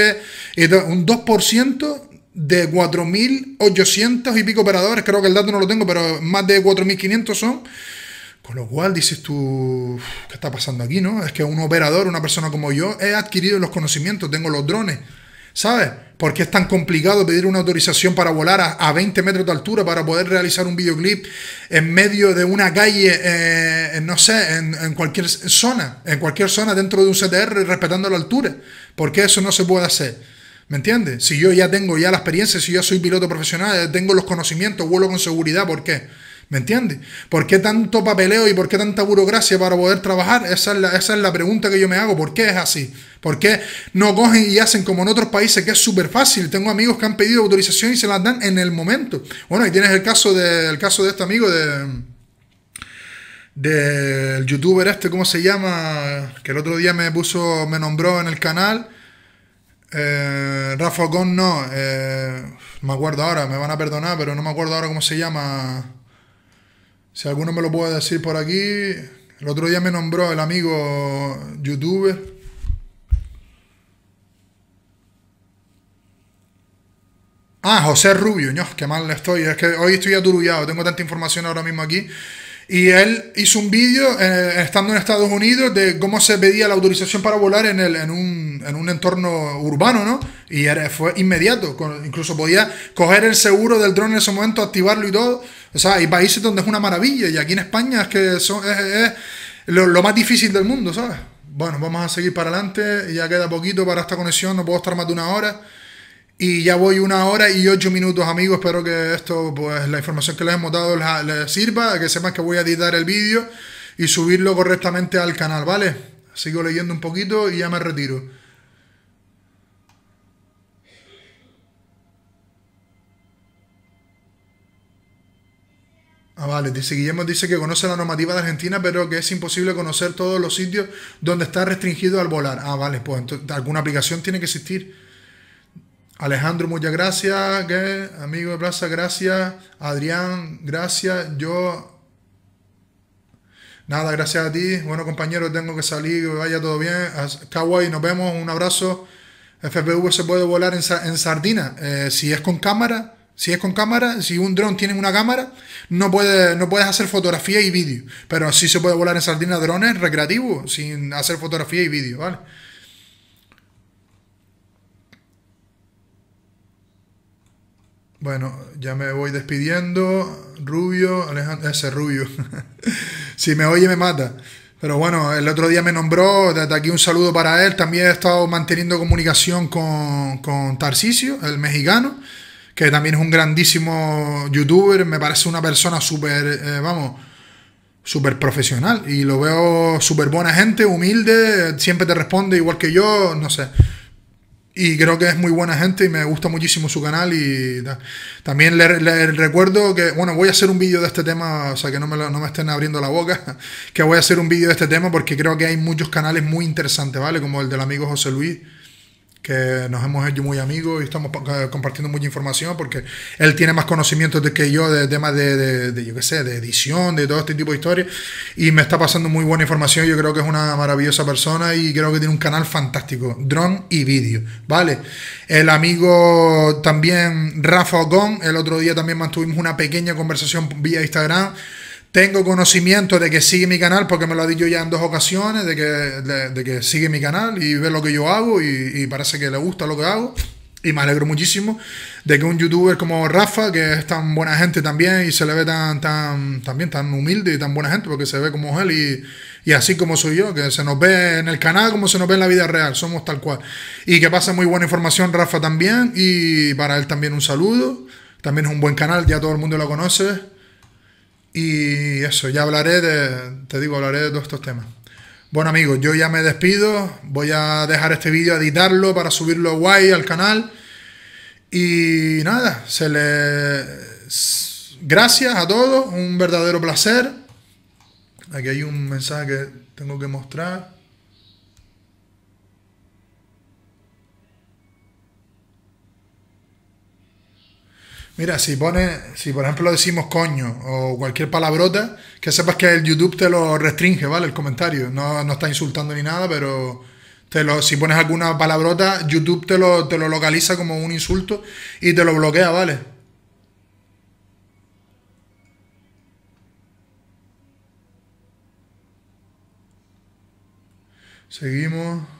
y un 2% de 4.800 y pico operadores, creo que el dato no lo tengo, pero más de 4.500 son con lo cual dices tú, ¿qué está pasando aquí, no? Es que un operador, una persona como yo, he adquirido los conocimientos, tengo los drones, ¿sabes? ¿Por qué es tan complicado pedir una autorización para volar a, 20 metros de altura para poder realizar un videoclip en medio de una calle, eh, no sé, en, cualquier zona, en cualquier zona dentro de un CTR respetando la altura? ¿Por qué eso no se puede hacer? ¿Me entiendes? Si yo ya tengo ya la experiencia, si yo soy piloto profesional, tengo los conocimientos, vuelo con seguridad, ¿por qué? ¿Me entiendes? ¿Por qué tanto papeleo y por qué tanta burocracia para poder trabajar? Esa es, la, pregunta que yo me hago. ¿Por qué es así? ¿Por qué no cogen y hacen como en otros países que es súper fácil? Tengo amigos que han pedido autorización y se las dan en el momento. Bueno, ahí tienes el caso de, caso de este amigo de del youtuber este, ¿cómo se llama? Que el otro día me puso, me nombró en el canal. Eh, Rafa Gon no, eh, me acuerdo ahora, me van a perdonar, pero no me acuerdo ahora cómo se llama. Si alguno me lo puede decir por aquí. El otro día me nombró el amigo youtuber. Ah, José Rubio, no, qué mal le estoy. Es que hoy estoy aturullado, tengo tanta información ahora mismo aquí y él hizo un vídeo eh, estando en Estados Unidos de cómo se pedía la autorización para volar en, el, en, un, en un entorno urbano, ¿no? Y era, fue inmediato. incluso podía coger el seguro del dron en ese momento, activarlo y todo. O sea, hay países donde es una maravilla. Y aquí en España es que son, es, lo más difícil del mundo, ¿sabes? Bueno, vamos a seguir para adelante. Ya queda poquito para esta conexión. No puedo estar más de una hora. Y ya voy una hora y ocho minutos, amigos. Espero que esto, pues la información que les hemos dado les, sirva. Que sepan que voy a editar el vídeo y subirlo correctamente al canal, ¿vale? Sigo leyendo un poquito y ya me retiro. Ah, vale, dice Guillermo dice que conoce la normativa de Argentina, pero que es imposible conocer todos los sitios donde está restringido al volar. Ah, vale, pues alguna aplicación tiene que existir. Alejandro, muchas gracias. Amigo de Plaza, gracias. Adrián, gracias. Yo. Nada, gracias a ti. Bueno, compañero, tengo que salir. Que vaya todo bien. Kawaii, nos vemos. Un abrazo. FPV se puede volar en, sardina. Eh, si es con cámara, si es con cámara, si un dron tiene una cámara, no, puede, no puedes hacer fotografía y vídeo. Pero sí se puede volar en sardina drones recreativos sin hacer fotografía y vídeo, ¿vale? Bueno, ya me voy despidiendo. Rubio, Alejandro, ese Rubio. si me oye, me mata. Pero bueno, el otro día me nombró, desde aquí un saludo para él. También he estado manteniendo comunicación con, con el mexicano, que también es un grandísimo youtuber. Me parece una persona súper, eh, vamos, súper profesional. Y lo veo súper buena gente, humilde, siempre te responde igual que yo, no sé y creo que es muy buena gente y me gusta muchísimo su canal y también le, recuerdo que, bueno, voy a hacer un vídeo de este tema, o sea, que no me, no me estén abriendo la boca, que voy a hacer un vídeo de este tema porque creo que hay muchos canales muy interesantes, ¿vale? Como el del amigo José Luis, que nos hemos hecho muy amigos y estamos eh, compartiendo mucha información porque él tiene más conocimientos de que yo de temas de, de, yo qué sé, de edición, de todo este tipo de historias y me está pasando muy buena información, yo creo que es una maravillosa persona y creo que tiene un canal fantástico, drone y vídeo, ¿vale? El amigo también Rafa Ocon, el otro día también mantuvimos una pequeña conversación vía Instagram tengo conocimiento de que sigue mi canal porque me lo ha dicho ya en dos ocasiones, de que, que sigue mi canal y ve lo que yo hago y, parece que le gusta lo que hago. Y me alegro muchísimo de que un youtuber como Rafa, que es tan buena gente también y se le ve tan, tan, también tan humilde y tan buena gente, porque se ve como él y, y, así como soy yo, que se nos ve en el canal como se nos ve en la vida real, somos tal cual. Y que pasa muy buena información Rafa también y para él también un saludo. También es un buen canal, ya todo el mundo lo conoce. Y eso, ya hablaré de, te digo, hablaré de todos estos temas. Bueno amigos, yo ya me despido, voy a dejar este vídeo, editarlo para subirlo guay al canal. Y nada, se le... Gracias a todos, un verdadero placer. Aquí hay un mensaje que tengo que mostrar. Mira, si pones, si por ejemplo decimos coño o cualquier palabrota, que sepas que el YouTube te lo restringe, ¿vale? El comentario. No, no está insultando ni nada, pero te lo, si pones alguna palabrota, YouTube te lo, te lo localiza como un insulto y te lo bloquea, ¿vale? Seguimos.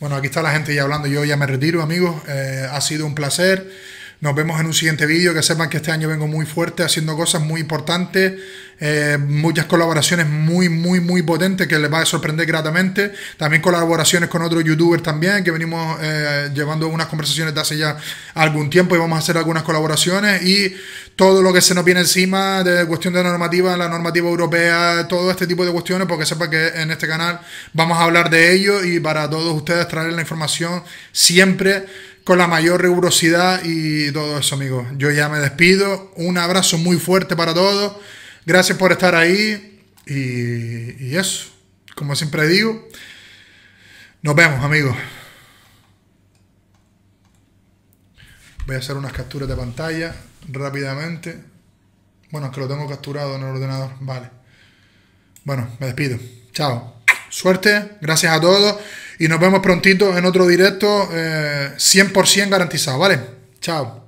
Bueno, aquí está la gente ya hablando. Yo ya me retiro, amigos. Eh, ha sido un placer. Nos vemos en un siguiente vídeo. Que sepan que este año vengo muy fuerte haciendo cosas muy importantes. Eh, muchas colaboraciones muy, muy, muy potentes que les va a sorprender gratamente. También colaboraciones con otros youtubers también, que venimos eh, llevando unas conversaciones de hace ya algún tiempo y vamos a hacer algunas colaboraciones. Y todo lo que se nos viene encima de cuestión de normativa, la normativa europea, todo este tipo de cuestiones, porque sepa que en este canal vamos a hablar de ello y para todos ustedes traer la información siempre con la mayor rigurosidad y todo eso, amigos. Yo ya me despido. Un abrazo muy fuerte para todos. Gracias por estar ahí. Y, y eso, como siempre digo, nos vemos, amigos. Voy a hacer unas capturas de pantalla rápidamente. Bueno, es que lo tengo capturado en el ordenador. Vale. Bueno, me despido. Chao. Suerte. Gracias a todos. Y nos vemos prontito en otro directo 100% eh, garantizado, ¿vale? Chao.